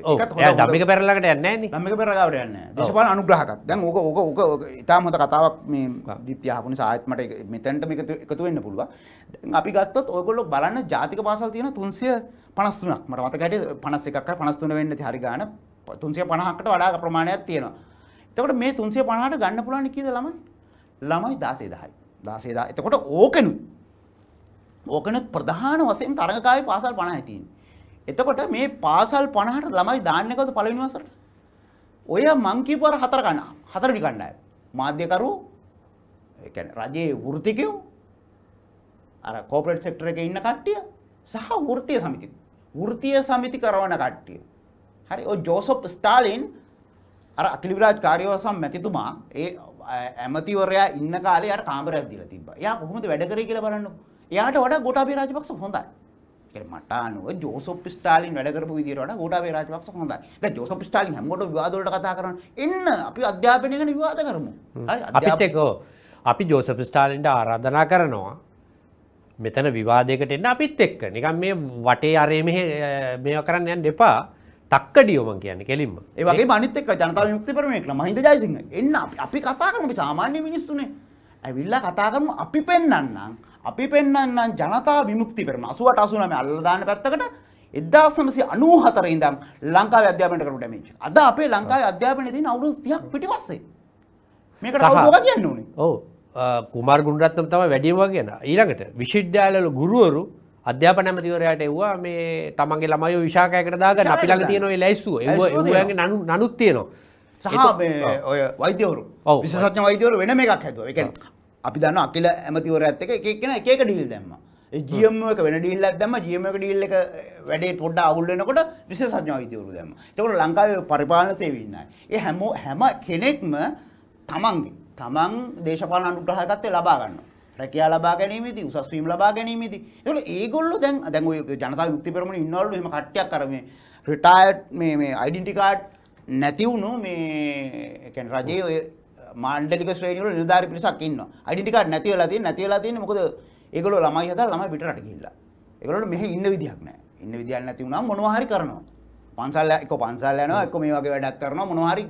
B: දමික පැරලකට යන්න දමික පෙරගවට යන්න දේශපාල අනුග්‍රහකත් දැන් ඕක ඕක ඕක ඉතා හොඳ කතාවක් මේ දිත්‍යහපුුණ සාහත්මට මෙතැන්ට මේ එකතු වෙන්න පුළුව අපි ගත්තොත් ඔයගොල්ලො බලන්න ජාතික පාසල් තියෙන තුන්සිය පනස්තුනක් මට මතකට පනස් එකක් පනස්තුන වෙන්න හරිගාන තුන්සිය පණහක්කට වඩා ප්‍රමාණයක් තියෙනවා එතකට මේ තුන්සිය පණහට ගන්න පුලන කියද ළමයි ළමයි දාසේ දහයි දාසේ දා එතකොට ඕකනු ඕකන ප්‍රධාන වශයෙන් තරඟකාවේ පාසල් 50යි තියෙන්නේ. එතකොට මේ පාසල් 50ට ළමයි දාන්නේ කවුද පළවෙනි වසරට? ඔය මං කියපු අර හතර ගණන්. හතර නිකණ්ඩායම. මාධ්‍යකරු ඒ කියන්නේ රජයේ වෘත්තිකයෝ අර කෝපරේට් සෙක්ටර් එකේ ඉන්න කට්ටිය සහ වෘත්තීය සමිති. වෘත්තීය සමිති කරවන කට්ටිය. හරි ඔය ජෝසප් ස්ටාලින් අර අකිල විරාජ් කාර්යවසම් මැතිතුමා ඒ ඇමතිවරයා ඉන්න කාලේ අර කාමරයක් දීලා තිබ්බා. එයා කොහොමද වැඩ කරේ කියලා බලන්නකෝ. එයාට වඩා ගෝඨාභය රාජපක්ෂ හොඳයි. කියන්නේ මට අනුව ජෝසප් ස්ටාලින් වැඩ කරපු විදියට වඩා ගෝඨාභය රාජපක්ෂ හොඳයි. දැන් ජෝසප් ස්ටාලින් හැමෝටම විවාද වලට කතා කරනවා. එන්න අපි අධ්‍යාපනය ගැන විවාද කරමු.
A: හරි අපිට ඒක අපි ජෝසප් ස්ටාලින්ට ආරාධනා කරනවා. මෙතන විවාදයකට එන්න අපිත් එක්ක නිකම් මේ වටේ අරේ මෙහෙ
B: මේවා කරන්න යන්න එපා. තක්කඩියෝම කියන්න කෙලින්ම ඒවගේ මනිතක ජනතාව යුක්ති පරමෙක්න මහිද ජයසිංහ එන්න අපි කතා කරම සාමාන්‍ය මිනිස්තුනේ ඇවිල්ලා කතා කරම අපි පෙන්න්නම් අපි පෙන්වන්නම් ජනතා විමුක්ති පෙරමුණ 88 89 අල්ලලා දාන්න පැත්තකට 1994 ඉඳන් ලංකාවේ අධ්‍යාපනයට කරපු ඩැමේජ්. අද අපේ ලංකාවේ අධ්‍යාපනයේ තියෙන අවුරුදු 30ක් පිටිපස්සේ. මේකට කවුරුවා කියන්න ඕනේ?
A: ඔව්. කුමාර් ගුණරත්නම් තමයි වැඩිම කියන. ඊළඟට විශ්වවිද්‍යාලවල ගුරුවරු අධ්‍යාපන ඇමතිවරයාට එව්වා මේ
B: තමන්ගේ ළමයි විශාකයකට දාගන්න අපි ළඟ තියෙන ඔය ලැයිස්තුව. ඒව ඒවගේ නනු නනුත් තියෙනවා.
A: සහ
B: ඔය වෛද්‍යවරු විශේෂඥ වෛද්‍යවරු වෙන එකක් හැදුවා. ඒ කියන්නේ අපි දන්න අකිල ඇමතිවරත් එක එකක් කෙන එක ඩිල් දැම්ම ජියම එක වෙන ඩිල්ලක් දැම ජියම එක ඩිල්ල එක වැඩේ පොඩ්ඩ අවුල්ලනකොට විශ සඥා විතවරු දැම තකට ලංකාව පරිපාලන සේවින්නයි ඒ හැමෝ හැම කෙනෙක්ම තමන්ගේ තමන් දේශපාලන අනුග්‍රහකත්වය ලබා ගන්නවා රැකයා ලබා ගැනීමේදී උසස් වීම ලබා ගැනීමේදී ඒතකොට ඒගොල්ලෝ දැන් දැන් ඔය ජනතා විමුක්ති පෙරමුණ ඉන්නවලු එහෙම කට්ටියක් අර මේ රිටයර්ඩ් මේ මේ ඩෙන්ටි කාඩ් නැති වුණු මේ ඒ කියන්නේ රජයේ ඔය මාණ්ඩලික ශ්‍රේණිය වල නිලධාරි පිරිසක් ඉන්නවා. අයිඩෙන්ටි කාඩ් නැති වෙලා තියෙන නැති වෙලා තියෙන්නේ මොකද ඒගොල්ලෝ ළමයි හදලා ළමයි පිට රට ගිහිල්ලා. ඒගොල්ලොන්ට මෙහි ඉන්න විදිහක් නැහැ. ඉන්න විදිහක් නැති වුණාම මොනවා හරි කරනවා. පන්සල් එක්ක පන්සල් යනවා එක්ක මේ වගේ වැඩක් කරනවා මොනවා හරි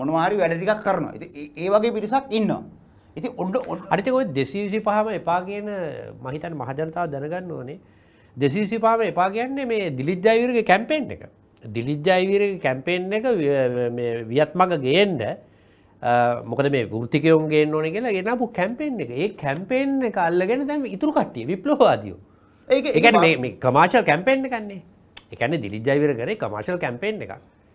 B: මොනවා හරි වැඩ ටිකක් කරනවා. ඉතින් ඒ වගේ පිරිසක් ඉන්නවා. ඉතින් ඔන්න අනිතික ඔය 225ම
A: එපා කියන මම හිතන්නේ මහජනතාව දැනගන්න ඕනේ. 225ම එපා කියන්නේ මේ දිලිත් ජයවීරගේ කැම්පේන් එක. දිලිත් ජයවීරගේ කැම්පේන් එක වියත්මක ගේන්න මොකද මේ ෘතිකයෝම්ගේ ඕන කියලා ගෙනපු කැම්පෙන් එක ඒ කැම්පෙන් එක අල්ලගෙන දැම ඉතුරු කට්ටිය විප්ලොවාදියෝ ඒ එකට මේ කමාශල් කැම්පෙන්න්න කන්නේ එකන දිලිජයිවර කරේ කමාශල් කැම්පෙන්් එක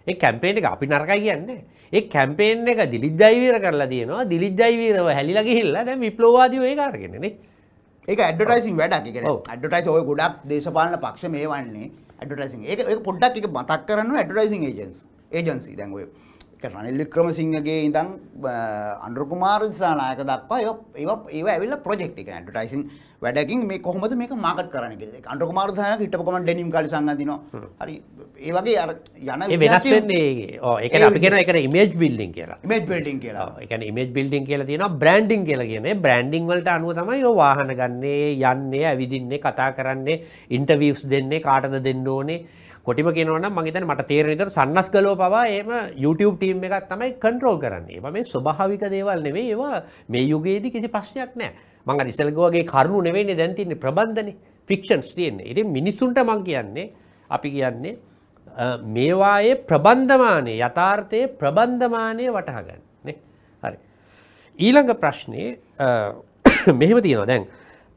A: ඒ කැම්පේෙන් එක අපි නරකයි කියන්න ඒ කැම්පේෙන් එක දිලිජයිවර කරලා තියනවා දිලිජයිවීරව හැලිලගේ හිල්ලා දැ විප්ලවාදියෝ ඒ කාරගෙනනේ
B: ඒ ඇඩටයිසින් වැඩක් කියෙන ඇඩටයිස් ඔය ගොඩක් දේශපාලන පක්ෂ මේ වන්නේ ඇඩටයිසින් ඒ පොඩ්ඩක් එක මතක් කරන්න ඇඩටයිසින් ඒජන්ස් ඒජන්සි දැන්ගොය රනිල් වික්‍රමසිංහගේ ඉඳන් අන්ඩුකුමාර දිසානායක දක්වා ඒ ඒව ඇවිල්ලා ප්‍රජෙක්් එක ඇඩටයිසින් වැඩකින් මේ කොහොමද මේක මාකට කරන කියෙ අන්ඩුකුමාර දායක හිටපකම ඩැනම් කලි සංගතින හරි ඒ වගේ අර යන වෙනස්න්නේ
A: ඒක අපිෙන එක ඉමේජ් බිල්ඩින් කියලා මේ බිල්ඩින් කියලා එක ඉමේජ් බිල්ඩින් කියලා තියෙන බ්‍රන්ඩිං කියලා කියන බ්‍රන්ඩිං වලට අනුව තමයි වාහන ගන්නේ යන්නේ ඇවිදින්නේ කතා කරන්නේ ඉන්ටවීස් දෙන්නේ කාටද දෙන්න ඕනේ කොටිම කියනවන මගේතන මට තේරනිතර සන්නස් කලෝ පවා ඒම YouTube ටීම් එකක් තමයි කන්ට්‍රෝල් කරන්නේ එම මේ ස්වභාවික දේවල් නෙවේ ඒවා මේ යුගයේදී කිසි ප්‍රශ්නයක් නෑ මඟ නිස්සල්ගෝගේ කරුණු නෙවෙන්නේ දැන්තින්නේ ප්‍රබන්ධන ෆික්ෂන්ස් තියෙන්නේ එ මිනිස්සුන්ට මං කියන්නේ අපි කියන්නේ මේවායේ ප්‍රබන්ධමානය යථාර්ථය ප්‍රබන්ධමානය වටහගන්න හරි. ඊළඟ ප්‍රශ්නය මෙහෙම තියෙනවා දැන්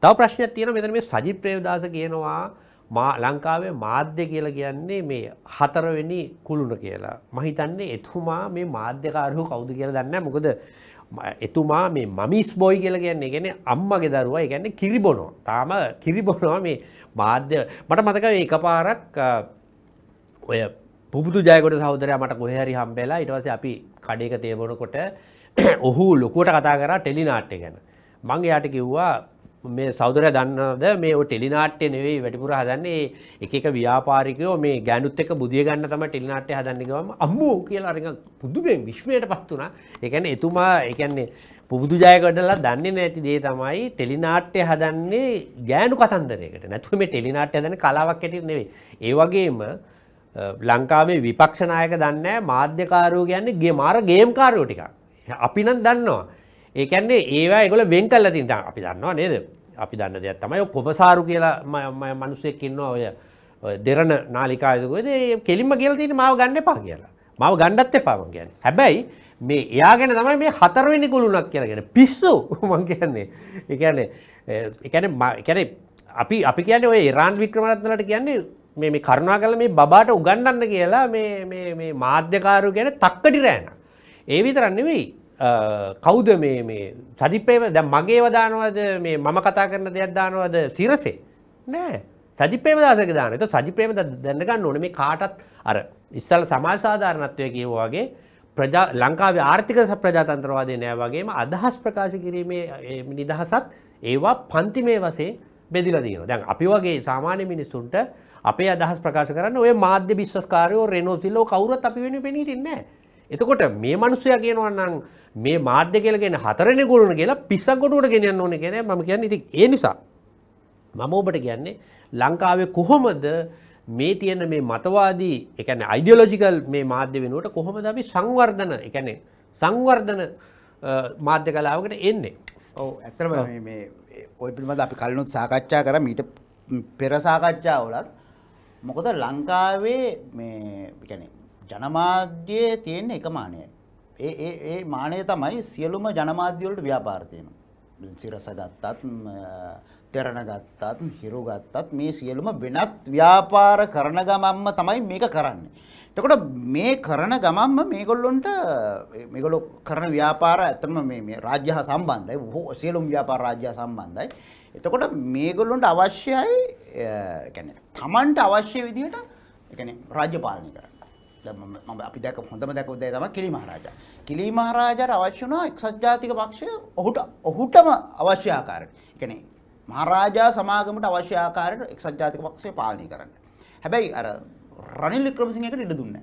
A: තව ප්‍රශ්නයක් තියෙන මෙතන මේ සජි ප්‍රයෝදාස කියනවා මා ලංකාවේ මාධ්‍ය කියලා කියන්නේ මේ හතරවෙනි කුළුණ කියලා මහිතන්නේ එතුමා මේ මාධ්‍යකාරහු කවුද කියලා දන්න මොකද එතුමා මේ මමිස් බොයි කියලා කියන්නේ ගැන අම්මගේ දරුවා ගැන්නේ කිරිබොනෝ තාම කිරිබොනවා මේ මාධ්‍ය මට මතක එක පාරක් ඔය පුබුදු ජයකොට සෞදරය මට කොහැරි හම්බෙලා ඉටවස අපි කඩේක තේබොනකොට ඔහු ලොකුවට කතා කරා ටෙලිනාට්ට ගැන මංගේ යාට කිව්වා මේ සෞදර දන්නද මේ ටෙලිනාට්‍ය නෙවෙයි වැඩිපුර හදන්නේ එක ව්‍යාපාරිකයෝ මේ ගෑනුත් එක බුදිය ගන්න තම ටෙලිනාට්‍ය හදන්නගවම අම්මෝ කියලා අරඟ පුදුමෙන් විශ්වයට පත් වුණා එකන එතුමා එකන්නේ පුබුදු ජයකඩලා දන්නේ නැති දේ තමයි ටෙලිනාට්‍ය හදන්නේ ගෑනු කතන්දරයකට නැතුව මේ ටෙලිනාට්‍ය හදන කලාවක් ඇටිර නෙවේ ඒවගේම ලංකාවේ විපක්ෂනායක දන්න මාධ්‍යකාරෝ කියන්නේ ගේ මාර ගේම් කාරෝ ටික අපි නම් දන්නවා ඒකන්නේ ඒවා එකගොල වෙන් කල්ල තින්ට අපි දන්නවා නේද අපි දන්න දෙයක් තමයි කොමසාරු කියලා මනුස්සෙක්කින්න ඔය දෙරන නාලිකායකද කෙලිම ගෙල්තින මාව ගන්න පා කියලා මව ගණ්ඩත් එපාම ගැන හැබැයි මේ එයා ගැන තමයි මේ හතරවෙනි ගුළුණක් කියලාගෙන පිස්සු මං කියන්නේ එකන එකන එකැන අපි අපි කියන ඔය ඒරාන් වික්‍රමරත්නලට කියන්නේ මේ කරුණා කල මේ බබාට උගන්නන්න කියලා මේ මාධ්‍යකාරු ගැන තක්කඩි රෑන ඒ විතරන්නෙවෙයි කෞද මේ සජිපේව දැ මගේ වදානවද මේ මම කතා කරන දෙයක් දානවද සිරසේ නෑ සජිපේමදාසක දානත සජිපේම දැන්නගන්න ඕන මේ කාටත් අර ඉස්සල් සමාසාධාරණත්වය කියවවාගේ ප්‍රජා ලංකාවේ ආර්ථික සප්‍රජාතන්ත්‍රවාදය නෑ වගේම අදහස් ප්‍රකාශ කිරීමේ නිදහසත් ඒවා පන්ති මේ වසේ බෙදිලදීන දැන් අපි වගේ සාමාන්‍ය මිනිස්සුන්ට අපේ අදහස් ප්‍රකාශ කරන්න ඔය මාධ්‍ය විශ්වස්කාරයෝ රෙනෝසිල්ලෝ කවුරත් අපි වෙන පෙනීටින්නෑ එතකොට මේ මනුස්සය කියනවන්නම් මේ මාධ්‍ය කියලගෙන හතරෙන ගුරුණ කියලා පිස්සක්ගොටුවට ගෙනන්න ඕන කියෙන ම කියන්න ඉති ඒ නිසා මම ඔබට කියන්නේ ලංකාවේ කොහොමද මේ තියෙන මේ මතවාදී එකන අයිඩියලෝජිකල් මේ මාධ්‍ය වෙනුවට කොහොම දබි සංවර්ධන එකනේ සංවර්ධන මාධ්‍ය කලාවකට එන්නේ ඔව
B: ඇතරම ඔය පිළිබඳ අපි කලනුත් සාකච්ඡා කර මීට පෙරසාකච්ඡා වලත් මොකද ලංකාවේ මේ ජනමාධ්‍යයේ තියෙන එක මානයයි. ඒ ඒ ඒ මානය තමයි සියලුම ජනමාධ්‍යවලට ව්‍යාපාර තියෙනවා. සිරස ගත්තත් තෙරණ ගත්තත් හිරු ගත්තත් මේ සියලුම වෙනත් ව්‍යාපාර කරන ගමන්ම තමයි මේක කරන්නේ. එතකොට මේ කරන ගමන්ම මේගොල්ලොන්ට මේගොල්ලෝ කරන ව්‍යාපාර ඇත්තම මේ මේ රාජ්‍ය හා සම්බන්ධයි. සියලුම ව්‍යාපාර රාජ්‍ය හා සම්බන්ධයි. එතකොට මේගොල්ලොන්ට අවශ්‍යයි يعني තමන්ට අවශ්‍ය විදිහට يعني රාජ්‍ය පාලනය කරන්න. මම අපි දැක හොඳම දැකපු දේ තමයි කිලි මහරජා. කිලි මහරජාට අවශ්‍ය වුණා එක්සත් ජාතික පක්ෂය ඔහුට ඔහුටම අවශ්‍ය ආකාරයට. ඒ කියන්නේ මහරජා සමාගමට අවශ්‍ය ආකාරයට එක්සත් ජාතික පක්ෂය පාලනය කරන්න. හැබැයි අර රනිල් වික්‍රමසිංහට ඉඩ දුන්නේ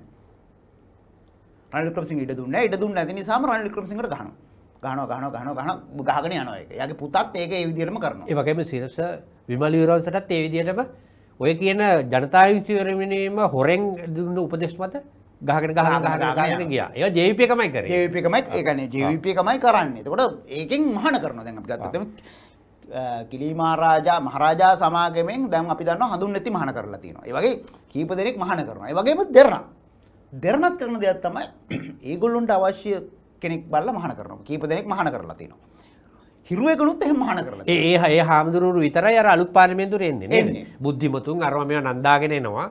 B: නැහැ. රනිල් වික්‍රමසිංහ ඉඩ දුන්නේ නැහැ. ඉඩ දුන්නේ නැති නිසාම රනිල් වික්‍රමසිංහට ගහනවා. ගහනවා ගහනවා ගහනවා ගහනවා ගහගෙන යනවා ඒක. යාගේ පුතත් ඒක ඒ විදිහටම කරනවා. ඒ
A: වගේම සිරස විමල් විරවන්සටත් ඒ විදිහටම ඔය කියන ජනතා
B: විසිවරමනීම හොරෙන් දුන්න උපදෙස් මත ගහකට ගහන ගිය
A: ඒ ජේපියකමයි කර
B: ජේපිකමයි ඒකන ජීවිපියකමයි කරන්න එතකොට ඒකෙන් මහන කරන දැන් ගත්තම කිලීමමාරාජා මහරාජා සමාගමෙන් දැම් අපි දන්න හඳුන් නැති මහන කරලා තියෙනවා ඒ වගේ කීප දෙනෙක් මහන කරන වගේම දෙරන දෙරනත් කරන දෙයක් තමයි ඒගොල්ලුන්ට අවශ්‍ය කෙනෙක් බල්ල මහන කරනවා කීප දෙනෙක් මහන කරලා තියෙනවා හිරුවකනුත් එහ මහන කරල
A: ඒ ඒ හාමුදුරුවරු විතර යර අලුත් පාර්මේන්තුරෙන්නේ එන්නේ බුද්ධිමතුන් අරමය නන්දාගෙනනවා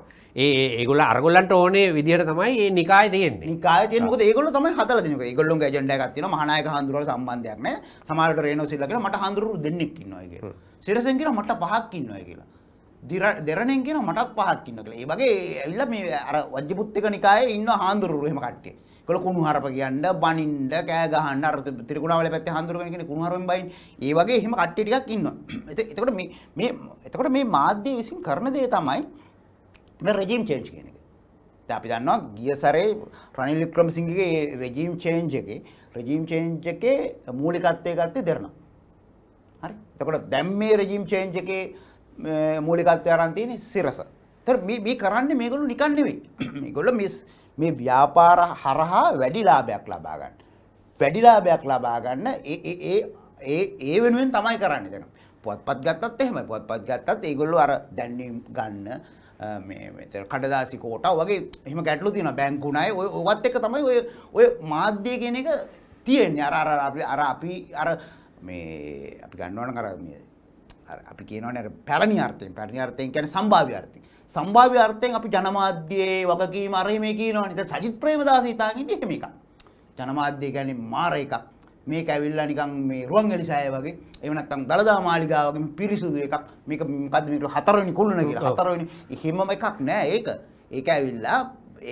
A: ඒ ඒගොල අරගොල්ලන්ට
B: ඕනේ විදිහට තමයි ඒ නිකාය තියෙන්නේ නිකාය තියෙන මොකද ඒගොල්ලෝ තමයි හදලා දෙන්නේ ඒගොල්ලෝගේ ඇජෙන්ඩා එකක් තියෙනවා මහානායක හඳුරවල සම්බන්ධයක් නැහැ සමහරට රේනෝ සිල්ලා කියලා මට හඳුරවරු දෙන්නෙක් ඉන්නවා කියලා සිරසෙන් කියලා මට පහක් ඉන්නවා කියලා දෙරණෙන් කියන මටත් පහක් ඉන්නවා කියලා ඒ වගේ ඇවිල්ලා මේ අර වජ්ජපුත් එක නිකායේ ඉන්න හාඳුරවරු එහෙම කට්ටිය ඒගොල්ලෝ කුණු හරප කියන්න බනින්න කෑ ගහන්න අර ත්‍රිකුණාවල පැත්තේ හඳුරගෙන කියන්නේ කුණු හරපෙන් බයින් ඒ වගේ එහෙම කට්ටිය ටිකක් ඉන්නවා එතකොට මේ මේ එතකොට මේ මාධ්‍ය විසින් කරන දේ තමයි මේ රෙජිම් චේන්ජ් කියන එක දැන් අපි දන්නවා ගිය සැරේ රනිල් වික්‍රමසිංහගේ රෙජිම් චේන්ජ් එකේ රෙජීම් චේන්ජ් එකේ මූලිකත්වය ගත්තේ දෙරණ. හරි. එතකොට දැන් මේ රෙජීම් චේන්ජ් එකේ මූලිකත්වය අරන් තියෙන්නේ සිරස. ඒතර මේ මේ කරන්නේ මේගොල්ලෝ නිකන් නෙවෙයි. මේගොල්ලෝ මේ මේ ව්‍යාපාර හරහා වැඩි ලාභයක් ලබා ගන්න. වැඩි ලාභයක් ලබා ගන්න ඒ ඒ ඒ ඒ වෙනුවෙන් තමයි කරන්නේ දැන්. පුවත්පත් ගත්තත් එහෙමයි. පුවත්පත් ගත්තත් ඒගොල්ලෝ අර දැන්වීම් ගන්න මේ මෙතන කඩදාසි කෝටා වගේ එහෙම ගැටලු තියෙනවා බැංකු ණය ඔය ඔවත් එක තමයි ඔය ඔය මාධ්‍ය කියන එක තියෙන්නේ අර අර අපි අර අපි අර මේ අපි ගන්නවනම් අර මේ අපි කියනවනේ පැරණි අර්ථයෙන් පැරණි අර්ථයෙන් කියන්නේ සම්භාව්‍ය අර්ථයෙන් සම්භාව්‍ය අර්ථයෙන් අපි ජනමාධ්‍යයේ වගකීම අරේ මේ කියනවනේ. දැන් සජිත් ප්‍රේමදාස හිතාගෙන ඉන්නේ එහෙම එකක්. ජනමාධ්‍ය කියන්නේ මාර එකක්. මේක ඇවිල්ලා නිකන් මේ රුවන්වැලි සෑය වගේ එහෙම නැත්නම් දලදා මාලිගාව වගේ පිරිසුදු එකක් මේක මොකද්ද මේක හතරවෙනි කුළුණ කියලා හතරවෙනි හිමම එකක් නෑ ඒක ඒක ඇවිල්ලා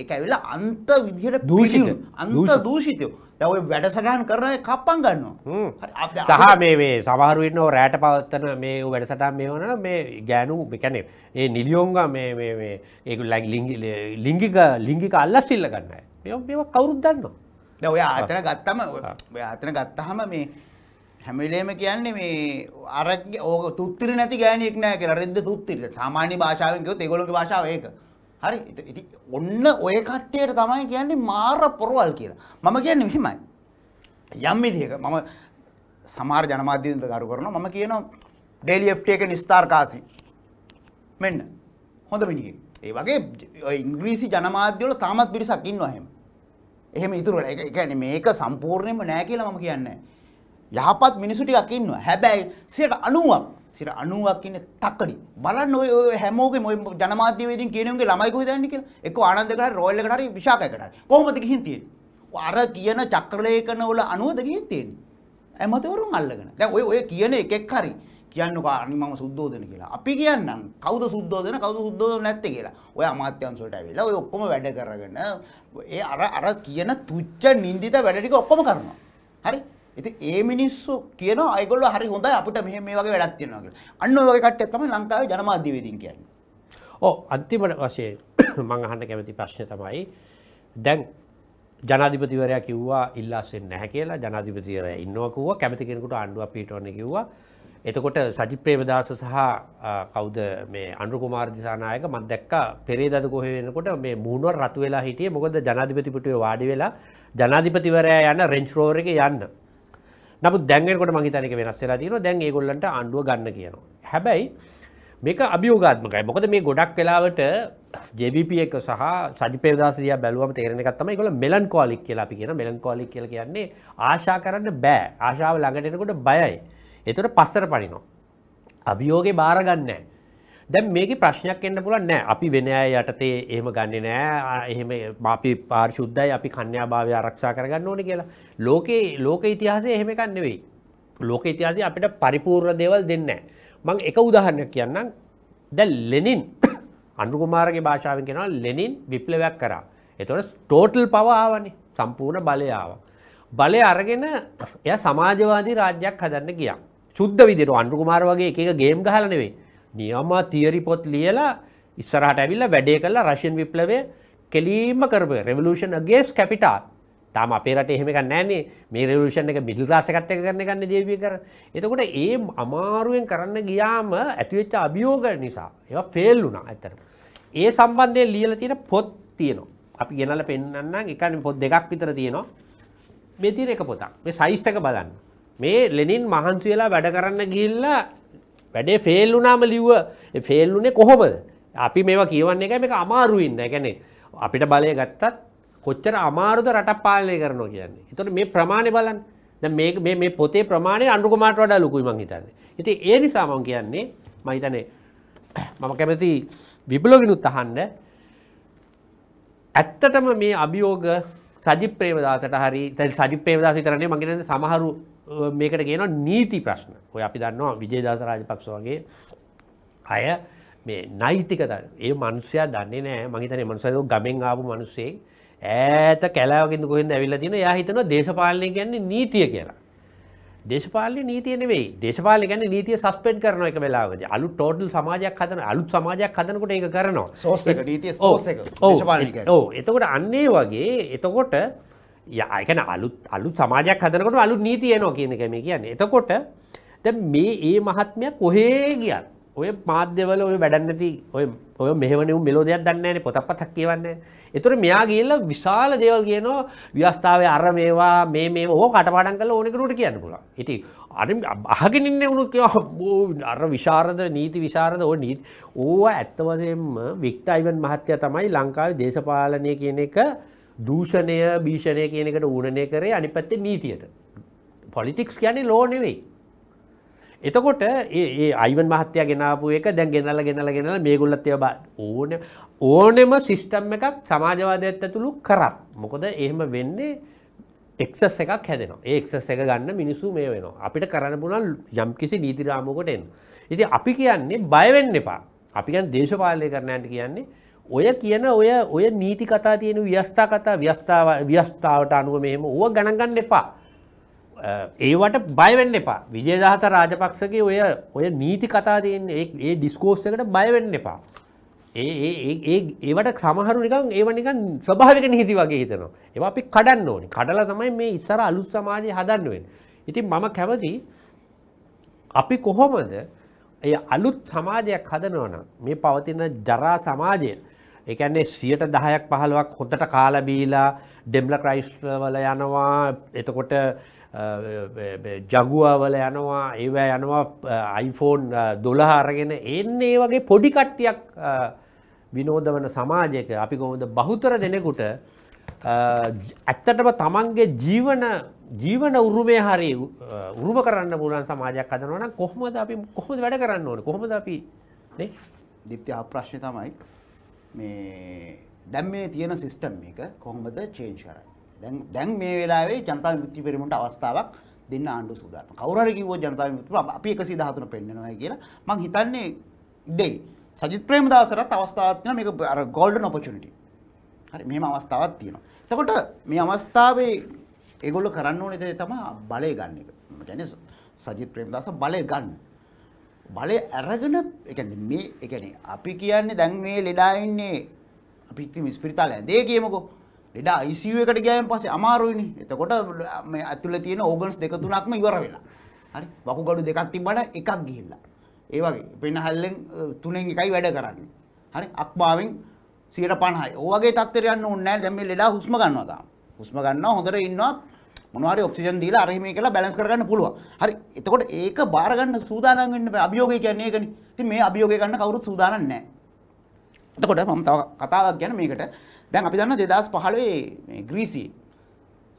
B: ඒක ඇවිල්ලා අන්ත විදිහට දූෂිත අන්ත දූෂිතයෝ දැන් ඔය වැඩසටහන් කරන අය කප්පම් ගන්නවා සහ
A: මේ මේ සමහරු ඉන්නෝ රැට පවත්තන මේ වැඩසටහන් මේ වුණා මේ ගෑනු මේ කියන්නේ ඒ නිලියෝංග මේ මේ මේ ඒක ලිංගික ලිංගික අල්ලස්තිල්ල ගන්න අය
B: මේවා මේවා කවුරුත් දන්නවා දැන් ඔය ආතන ගත්තම ඔය ආතන ගත්තාම මේ හැමිලේම කියන්නේ මේ අරක් ඕක තුත්තිර නැති ගෑනියෙක් නෑ කියලා රෙද්ද තුත්තිර සාමාන්‍ය භාෂාවෙන් කිව්වොත් ඒගොල්ලෝගේ භාෂාව ඒක හරි ඉති ඔන්න ඔය කට්ටියට තමයි කියන්නේ මාර පොරවල් කියලා මම කියන්නේ මෙහෙමයි යම් විදිහක මම සමහර ජනමාධ්‍යන්ට ගරු කරනවා මම කියනවා ඩේලි එෆ්ට එක නිස්ථාර්කාසි මෙන්න හොඳ මිනිහ ඒ වගේ ඉංග්‍රීසි ජනමාධ්‍යවල තාමත් පිරිසක් ඉන්නවා එහෙම එහෙම ඉතුරු ඒ කියන්නේ මේක සම්පූර්ණයෙන්ම නෑ කියලා මම කියන්නේ යහපත් මිනිසු ටිකක් ඉන්නවා හැබැයි 90ක් සිර 90ක් ඉන්නේ තකඩි. බලන්න ඔය ඔය හැමෝගේම ඔය ජනමාධ්‍යවේදීන් කියන උන්ගේ ළමයි කොහෙද යන්නේ කියලා. එක්ක ආනන්දකට හරි රෝයල් එකට හරි විශාකයකට හරි. කොහොමද ගිහින් තියෙන්නේ? අර කියන චක්‍රලේඛන වල 90ද ගිහින් තියෙන්නේ. ඇමතිවරුන් අල්ලගෙන. දැන් ඔය ඔය කියන එකෙක් හරි කියන්නක අනි මම සුද්දෝදන කියලා. අපි කියන්නම් කවුද සුද්දෝදන කවුද සුද්දෝදන නැත්තේ කියලා. ඔය අමාත්‍යංශවලට ඇවිල්ලා ඔය ඔක්කොම වැඩ කරගෙන ඒ අර අර කියන තුච්ච නිඳිත වැඩ ටික ඔක්කොම කරනවා. හරි? ඉතින් ඒ මිනිස්සු කියනවා ඒගොල්ලෝ හරි හොඳයි අපිට මෙහෙම මේ වගේ වැඩක් තියෙනවා කියලා. අන්න ඔය වගේ කට්ටියක් තමයි ලංකාවේ ජනමාධ්‍යවේදීන් කියන්නේ.
A: ඔව් අන්තිම වශයෙන් මම අහන්න කැමති ප්‍රශ්නේ තමයි දැන් ජනාධිපතිවරයා කිව්වා ඉල්ලාස් වෙන්නේ නැහැ කියලා ජනාධිපතිවරයා ඉන්නවා කිව්වා කැමති කෙනෙකුට ආණ්ඩුවක් පිටවන්න කිව්වා. එතකොට සජිත් ප්‍රේමදාස සහ කවුද මේ අනුර කුමාර දිසානායක මම දැක්කා පෙරේදාද කොහෙ වෙනකොට මේ මූණුවර රතු වෙලා හිටියේ මොකද ජනාධිපති පිටුවේ වාඩි වෙලා ජනාධිපතිවරයා යන රෙන්ජ් රෝවර් එකේ යන්න නමු දැන්ගෙනකොට මහිතනක වෙනස් වෙලා තියෙන දැන් ඒගොල්ලන්ට ආණ්ඩුව ගන්න කියනවා. හැබැයි මේක අභියෝගාත්මකයි මොකද මේ ගොඩක් වෙලාවට ජබප එක සහ සජිපේදසිය බැලුවම තේරෙනකත්තම එකල මෙලන් කෝලික් කියලා අපි කියන මෙලන් කෝලික් කියල කියන්නේ ආශා කරන්න බෑ ආශාව ළඟටෙනකොට බයයි. එතුට පස්සර පනිනවා. අභියෝගේ බාරගන්නෑ. දැම් මේක ප්‍රශ්නයක් එන්න පුලන් නෑ අපි වෙන අය යටතේ එහෙම ගන්න නෑ එහෙම අපි පාර්ශුද්ධයි අපි කන්‍යා භාවය ආරක්ෂා කරගන්න ඕන කියලා ලෝකයේ ලෝක ඉතිහාසය එහෙම කන්නෙවෙයි ලෝක ඉතිහාසය අපිට පරිපූර්ණ දේවල් දෙන්න මං එක උදාහරණයක් කියන්නම් දැ ලෙනින් අන්ුකුමාරගේ භාෂාවෙන් කෙනවා ලෙනින් විප්ලවයක් කරා එතොට ටෝටල් පවාවනේ සම්පූර්ණ බලයාව බලය අරගෙන එය සමාජවාදී රාජ්‍යයක් හදන්න ගියා සුද්ධ විදිර අන්ුකුමාර වගේ එක ගේම් ගහලනෙවෙේ නියමා තියරි පොත් ලියලා ඉස්සරහට ඇවිල්ලා වැඩේ කළා රෂ්‍යන් විප්ලවය කෙලීම කරපු රෙවලූෂන් ගේස් කැපිටා තාම අපේ රට එහෙමක නෑනේ මේ රෙවලූෂන් එක මිඩල් ක්ලාස් එකත් එක කරන ගන්න දේවිය කර. එතකොට ඒ අමාරුවෙන් කරන්න ගියාම ඇතිවෙච්ච අභියෝග නිසා ඒවා ෆේල් වුණා ඇත්තට. ඒ සම්බන්ධයෙන් ලියලා තියෙන පොත් තියෙනවා. අපි ගෙනල්ලා පෙන්නන්නම් එකනේ පොත් දෙකක් විතර තියෙනවා. මේ තියෙන එක පොතක්. මේ සයිස් එක බලන්න. මේ ලෙනින් මහන්සි වෙලා වැඩ කරන්න ගිහිල්ලා වැඩේ ෆෙල්ලුනාම ලිව්ව ෆෙල්ලුනේ කොහොමද අපි මේවා කියවන්නේ එක මේක අමාරුවන්න ගැනේ අපිට බලය ගත්තත් කොච්චර අමාරුද රට පාලනය කරනවා කියන්නේ එතොට මේ ප්‍රමාණය බලන් මේ මේ පොතේ ප්‍රමාණය අන්ඩුකුමාට වඩා ලොකුයි මං හිතන්නේ ඉති ඒ නිසාමං කියන්නේ මහිතනේ මම කැමති විබලොගෙනුත් අහන්න ඇත්තටම මේ අභියෝග සජි ප්‍රේමදාසට හරි සජි ප්‍රේමදාස විතරන්නේ මගෙන සමහරු මේකට කියන නීති ප්‍රශ්න ඔය අපි දන්නවා විජේදාස රාජපක්ෂ වගේ අය මේ නෛතික ඒ මනුස්සයා දන්නේ නෑ මහිතන මනුසයද ගමෙන් ආපු මනුස්සේ ඇත කැලාවගෙන් කොහෙද ඇවිල්ලා තියෙන යා හිතන දේශපාලනය කියන්නේ නීතිය කියලා දේශපාලන නීතිය නෙවෙයි දේශපාලන ගැන නීතිය සස්පෙන්ඩ් කරන එක වෙලාවද අලු ටෝටල් සමාජයක් හදන අලුත් සමාජයක් හදනකොට ඒක කරනවා ඕ එතකොට අන්නේ වගේ එතකොට යකන අලුත් අලුත් සමාජයක් හදනකොට අලුත් නීතියනවා කියන එක මේ කියන්න එතකොට ද මේ ඒ මහත්මය කොහේ ගියත් ඔය මාධ්‍යවල ඔය වැඩන්නති ඔය ඔය මෙහමනු මෙලෝදයක් දන්නන පොතක් පතක් කියවන්න එතුර මෙයා කියල්ල විශාල දේවල් කියනවා ව්‍යස්ථාවය අර මේවා මේ මේ ඕ කටපාඩන් කල ඕනෙකරුට කියන්න පුලා ඉති අරි අහගෙනන්න වුණු කිය අර විශාරද නීති විශාරද ඕ නීත් ඕ ඇත්තවසයෙන්ම වික්ටයිවන් මහත්‍ය තමයි ලංකාව දේශපාලනය කියන එක දූෂණය භීෂණය කියනකට ඌනය කරේ අනිපත්ත නීතියට පොලිටික්ස් කියන්නේ ලෝනෙවෙයි එතකොට ඒ අයිවන් මහත්තය ගෙනාපු එක දැන් ගෙනල ගෙනල ගෙනල මේ ගුල්ලත්තය බ ඕන ඕනෙම සිිස්ටම් එකක් සමාජවාදයත් ඇතුළු කරක් මොකොද එහෙම වෙන්නේ එක්සස් එකක් හැදෙනවා ඒක්සස් එක ගන්න මිනිසු මේ වෙනවා අපිට කරන්න පුළන් යම් කිසි නීතිරාමකොට එන්න ඉති අපි කියන්නේ බයවෙන්න එපා අපිගන් දේශපාලය කරනයට කියන්නේ ඔය කියන ඔය ඔය නීති කතා තියෙන ව්‍යස්ථා කතා ව්‍යස්ථාව ව්‍යස්ථාවට අනුව මෙහෙම ඕ ගණගන්න එපා ඒවට බයවෙන්න එපා විජයදහත රාජපක්ෂගේ ඔය ඔය නීති කතා තියෙන් ඒ ඩිස්කෝස් එකට බයවෙන්න එපා ඒ ඒවට සමහරු නිකන් ඒව නිකන් ස්වභාවික නීති වගේ හිතනවා ඒවා අපි කඩන්න ඕනි කඩලා තමයි මේ ඉස්සර අලුත් සමාජය හදන්න වෙන ඉතින් මම කැමති අපි කොහොමද ඒ අලුත් සමාජයක් හදනවන මේ පවතින ජරා සමාජය එකන්නේ සියට දහයක් පහළුවක් හොඳට කාලබීලා ඩෙම්ල ක්‍රයිස්්වල යනවා එතකොට ජගුවවල යනවා ඒවැ යනවා අයිෆෝන් දොළහාරගෙන එන්නේ වගේ පොඩිකට්ටියක් විනෝධ වන සමාජයක අපි කොමද බහුතර දෙනෙකුට ඇත්තටම තමන්ගේ ජීවන ජීවන උරුමය හරි උරුම කරන්න පුලන් සමාජයක් අදනවන කොහොමද අපි
B: කොහොමද වැඩ කරන්න ඕන කොහොමද අපි දිත්‍ය ආප්‍රශ්්‍ය තමයි මේ දැම් මේ තියෙන සිිස්ටම් එක කොහොමද චේන්චරයි දැන් දැන් මේ වෙලාවේ ජනතා විමුක්ති පෙරමුණට අවස්ථාවක් දෙන්න ආණ්ඩුව සූදානම්. කවුරු හරි කිව්වොත් ජනතා විමුක්ති අපි 113 පෙන්නනවා කියලා මං හිතන්නේ දෙයි. සජිත් ප්‍රේමදාසරත් අවස්ථාවක් තියෙනවා මේක අර গোল্ডන් ඔපචුනිටි. හරි මෙහෙම අවස්ථාවක් තියෙනවා. එතකොට මේ අවස්ථාවේ ඒගොල්ලෝ කරන්න ඕනේ දේ තමයි බලය ගන්න එක. ඒ කියන්නේ සජිත් ප්‍රේමදාස බලය ගන්න. බලය අරගෙන ඒ කියන්නේ මේ ඒ කියන්නේ අපි කියන්නේ දැන් මේ ලෙඩා ඉන්නේ අපි ඉතින් ස්පිරිතාලේ ඇඳේ කියමුකෝ. ලෙඩ ICU එකට ගියායින් පස්සේ අමාරුයිනේ. එතකොට මේ ඇතුලේ තියෙන ඕගන්ස් දෙක තුනක්ම ඉවර වෙලා. හරි. වකුගඩු දෙකක් තිබ්බට එකක් ගිහිල්ලා. ඒ වගේ පෙනහැල්ලෙන් තුනෙන් එකයි වැඩ කරන්නේ. හරි. අක්බාවෙන් 150යි. ඔය වගේ තත්ත්වයට යන්න ඕනේ නැහැ. දැන් මේ ලෙඩා හුස්ම ගන්නවා තාම. හුස්ම ගන්නවා හොඳට ඉන්නවා. මොනවාරි ඔක්සිජන් දීලා අර හිමේ කියලා බැලන්ස් කරගන්න පුළුවන්. හරි. එතකොට ඒක බාර ගන්න සූදානම් වෙන්න බෑ. අභියෝගය කියන්නේ ඒකනේ. ඉතින් මේ අභියෝගය ගන්න කවුරුත් සූදානම් නැහැ. එතකොට මම තව කතාවක් ගැන මේකට දැන් අපි දන්නවා 2015 මේ ග්‍රීසි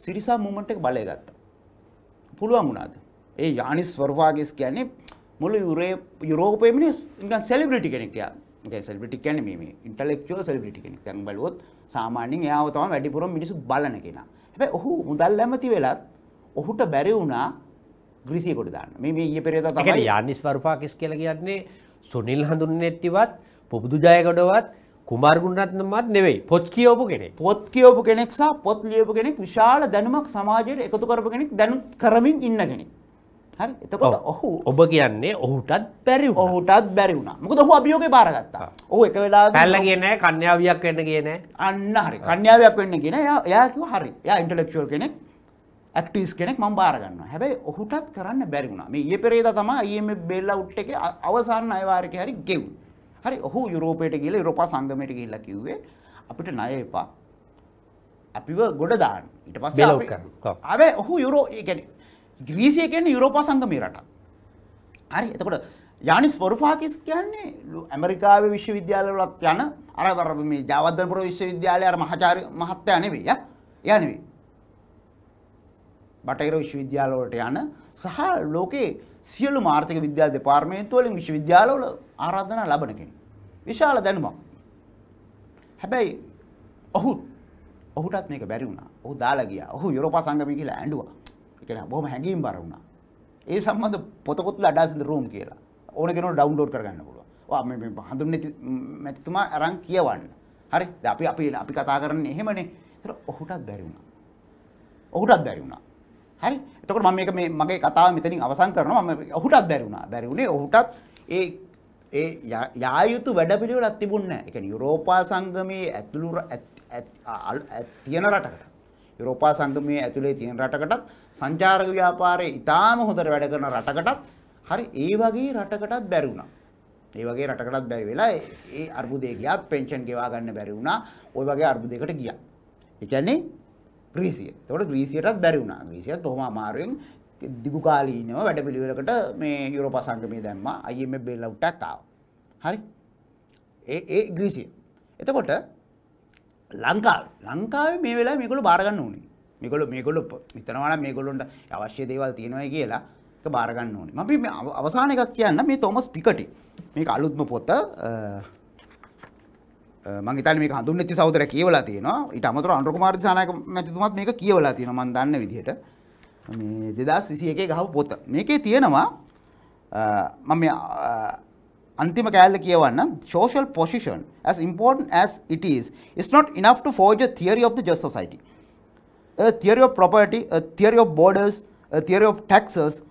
B: සිරිසා මූමන්ට් එක බලය ගත්තා. පුළුවන් වුණාද? ඒ යානිස් වර්වාගිස් කියන්නේ මුළු යුරෝපයේම නිකන් සෙලිබ්‍රිටි කෙනෙක් යා. ඒ සෙලිබ්‍රිටි කියන්නේ මේ මේ ඉන්ටෙලෙක්චුවල් සෙලිබ්‍රිටි කෙනෙක්. දැන් බලුවොත් සාමාන්‍යයෙන් එයාව තමයි වැඩිපුරම මිනිස්සු බලන කෙනා. හැබැයි ඔහු මුදල් ඇමති වෙලත් ඔහුට බැරි වුණා ග්‍රීසිය කොට දාන්න. මේ මේ ඊයේ පෙරේදා තමයි
A: යානිස් වර්වාගිස් කියලා කියන්නේ සුනිල් හඳුන්නේ නැතිවත් පොබුදු ජයගඩවත් කුමාර්ගුණරත්නමත්
B: නෙවෙයි පොත් කියවපු කෙනෙක් පොත් කියවපු කෙනෙක් සහ පොත් ලියපු කෙනෙක් විශාල දැනුමක් සමාජයට එකතු කරපු කෙනෙක් දැනුත් කරමින් ඉන්න කෙනෙක් හරි එතකොට ඔහු
A: ඔබ කියන්නේ ඔහුටත්
B: බැරි ඔහුටත් බැරි වුණා මොකද ඔහු අභියෝගේ බාරගත්තා ඔහු එක වෙලා පැල්ල කියන්නේ කන්‍යාවියක් වෙන්න කියන්නේ අන්න හරි කන්‍යාවියක් වෙන්න කියන එයා එයා කිව්වා හරි එයා ඉන්ටෙලෙක්චුවල් කෙනෙක් ඇක්ටිස් කෙනෙක් මම බාර ගන්නවා. හැබැයි ඔහුටත් කරන්න බැරි වුණා. මේ ඊයේ පෙරේදා තමයි IMF බේල් අවුට් එකේ අවසාන අයවාරකේ හරි ගෙවුනේ. හරි ඔහු යුරෝපයට ගිහලා යුරෝපා සංගමයට ගිහිල්ලා කිව්වේ අපිට ණය එපා. අපිව ගොඩ දාන්න. ඊට පස්සේ
A: අපි
B: ආවේ ඔහු යුරෝ ඒ කියන්නේ ග්‍රීසිය කියන්නේ යුරෝපා සංගමයේ රටක්. හරි එතකොට යානිස් වරුෆාකිස් කියන්නේ ඇමරිකාවේ විශ්වවිද්‍යාලවලත් යන අර අර මේ ජාවද්දරපුර විශ්වවිද්‍යාලයේ අර මහාචාර්ය මහත්තයා නෙවෙයි යා. එයා නෙවෙයි. බටහිර විශ්වවිද්‍යාලවලට යන සහ ලෝකේ සියලුම ආර්ථික විද්‍යා දෙපාර්තමේන්තුව වලින් විශ්වවිද්‍යාලවල ආරාධනා ලබන කෙනෙක්. විශාල දැනුමක්. හැබැයි ඔහු ඔහුටත් මේක බැරි වුණා. ඔහු දාලා ගියා. ඔහු යුරෝපා සංගමය කියලා ඇඬුවා. ඒ කියන්නේ බොහොම හැඟීම් බර වුණා. ඒ සම්බන්ධ පොත පොත්වල අඩාස් ඉන් ද රූම් කියලා. ඕන කෙනෙකුට ඩවුන්ලෝඩ් කරගන්න පුළුවන්. ඔයා මේ මේ හඳුන්නේ මැතිතුමා අරන් කියවන්න. හරි. දැන් අපි අපි අපි කතා කරන්නේ එහෙමනේ. ඒතර ඔහුටත් බැරි වුණා. ඔහුටත් බැරි වුණා. හරි එතකොට මම මේක මේ මගේ කතාව මෙතනින් අවසන් කරනවා මම ඔහුටත් බැරි වුණා බැරි වුණේ ඔහුටත් ඒ ඒ යා යුතු වැඩපිළිවෙලක් තිබුණේ නැහැ ඒ කියන්නේ යුරෝපා සංගමයේ ඇතුළු තියෙන රටකට යුරෝපා සංගමයේ ඇතුළේ තියෙන රටකටත් සංචාරක ව්‍යාපාරයේ ඉතාම හොඳට වැඩ කරන රටකටත් හරි ඒ වගේ රටකටත් බැරි වුණා ඒ වගේ රටකටත් බැරි වෙලා ඒ අර්බුදේ ගියා පෙන්ෂන් ගෙවා ගන්න බැරි වුණා ওই වගේ අර්බුදයකට ගියා ඒ කියන්නේ ග්‍රීසිය. එතකොට ග්‍රීසියටත් බැරි වුණා. ග්‍රීසියත් බොහොම අමාරුවෙන් දිගුකාලීනව වැඩපිළිවෙලකට මේ යුරෝපා සංගමය දැම්මා. IMF බේල්අවුට් එකක් ආවා. හරි. ඒ ඒ ග්‍රීසිය. එතකොට ලංකාවේ ලංකාවේ මේ වෙලාවේ මේගොල්ලෝ බාර ගන්න ඕනේ. මේගොල්ලෝ මේගොල්ලෝ හිතනවා නම් මේගොල්ලොන්ට අවශ්‍ය දේවල් තියෙනවා කියලා ඒක බාර ගන්න ඕනේ. මම මේ අවසාන එකක් කියන්න මේ තෝමස් පිකටි. මේක අලුත්ම පොත මගේතල මේ හඳුන් ඇති සෞදර කියවලා තියෙනවා ඉට අමතර අන්ුකුමාර් සානක මැතිතුමත් මේක කියවලා තියෙන මන් දන්න විදිහට මේ දෙදස් විසි එකේ ගහපු පොත මේකේ තියෙනවා මම අන්තිම කෑල්ල කියවන්න social position as important as it is is not enough to forge a theory of the just society a theory of property a theory of borders a theory of taxes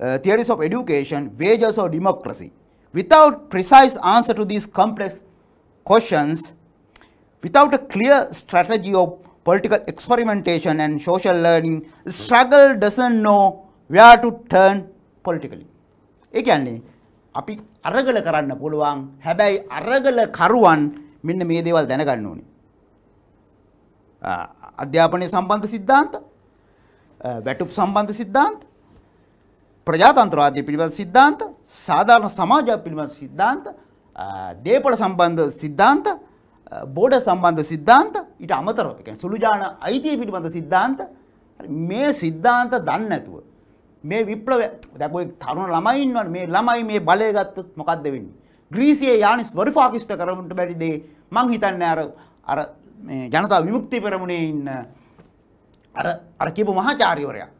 B: uh, theories of education wages or democracy without precise answer to these complex questions without a clear strategy of political experimentation and social learning, struggle doesn't know where to turn politically. ඒ කියන්නේ අපි අරගල කරන්න පුළුවන් හැබැයි අරගල කරුවන් මෙන්න මේ දේවල් දැනගන්න ඕනේ. අධ්‍යාපනය සම්බන්ධ සිද්ධාන්ත වැටුප් සම්බන්ධ සිද්ධාන්ත ප්‍රජාතන්ත්‍රවාදය පිළිබඳ සිද්ධාන්ත සාධාරණ සමාජය පිළිබඳ සිද්ධාන්ත දේපල සම්බන්ධ සිද්ධාන්ත බෝඩ සම්බන්ධ සිද්ධාන්ත ඊට අමතරව කියන්නේ සුළුජාන අයිතිය පිළිබඳ සිද්ධාන්ත මේ සිද්ධාන්ත දන්නේ නැතුව මේ විප්ලවය දැන් ඔය තරුණ ළමයි ඉන්නවනේ මේ ළමයි මේ බලය ගත්තොත් මොකද්ද වෙන්නේ ග්‍රීසියේ යානිස් වරිෆාකිස්ට කරමුන්ට බැරි දේ මං හිතන්නේ අර අර මේ ජනතා විමුක්ති පෙරමුණේ ඉන්න අර අර කියපු මහාචාර්යවරයා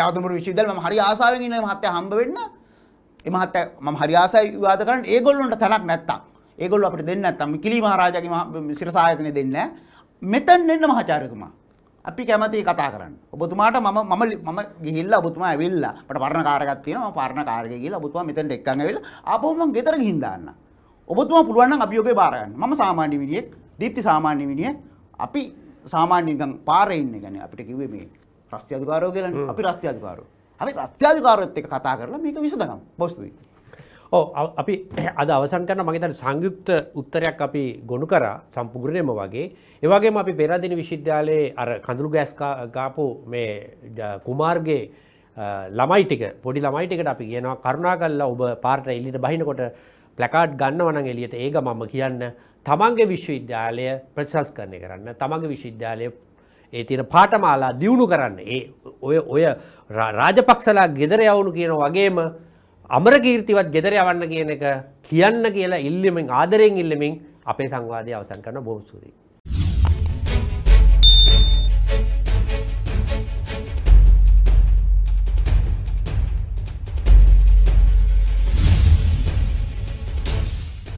B: ජාතකපුර විශ්වවිද්‍යාලේ මම හරි ආසාවෙන් ඉන්න මහත්තයා හම්බ වෙන්න ඒ මහත්තයා මම හරි ආසයි විවාද කරන්න ඒගොල්ලොන්ට තැනක් නැත්තම් ඒගොල්ලෝ අපිට දෙන්නේ නැත්තම් කිලි මහරජාගේ සිරසායතනෙ දෙන්නේ මෙතන එන්න මහාචාර්යතුමා අපි කැමතියි කතා කරන්න. ඔබතුමාට මම මම මම ගිහිල්ලා ඔබතුමා ඇවිල්ලා මට පරණ කාර්යයක් තියෙනවා මම පරණ කාර්යය ගිහිල්ලා ඔබතුමා මෙතනට එක්කන් ඇවිල්ලා ආපහු මම ගෙදර ගිහින් දාන්න. ඔබතුමා පුළුවන් නම් අභියෝගේ බාර ගන්න. මම සාමාන්‍ය මිනිහෙක්, දීප්ති සාමාන්‍ය මිනිහෙක්. අපි සාමාන්‍ය නිකන් පාරේ ඉන්නේ يعني අපිට කිව්වේ මේ රස්ති අධිකාරෝ කියලානේ. අපි රස්ති අධිකාරෝ. අපි රස්්‍යාධිකාරයත් එක කතා කරලා මේක විසඳගම් බොස්තුයි.
A: ඕ අපි අද අවසන් කරන මගේතන සංයුක්ත උත්තරයක් අපි ගොුණු කර සම්පුගරණයම වගේ ඒවගේ අපි පෙරදින විශ්ද්‍යාලයේ අර කඳුරු ගෑස්කාපු මේ කුමාර්ගේ ළමයිටික පොඩි ළමයිටිකට අපි කියනවා කරුණා කල්ලා ඔබ පාර්ට එල්ලිට බහිනකොට ප්ලකාඩ් ගන්නවනන් එලියට ඒක මම කියන්න තමන්ගේ විශ්වවිද්‍යාලය ප්‍රතිසංස්කරණය කරන්න තමන්ගේ විශ්වවිද්‍යාලය ඒ තියෙන පාටමාලා දියුණු කරන්න ඒ ඔය ඔය රාජපක්සලා ගෙදර යවුණු කියන වගේම අමරකීර්තිවත් ගෙදර යවන්න කියන එක කියන්න කියලා ඉල්ලමින් ආදරයෙන් ඉල්ලමින් අපේ සංවාදය අවසන් කරන බොහොම ස්තුතියි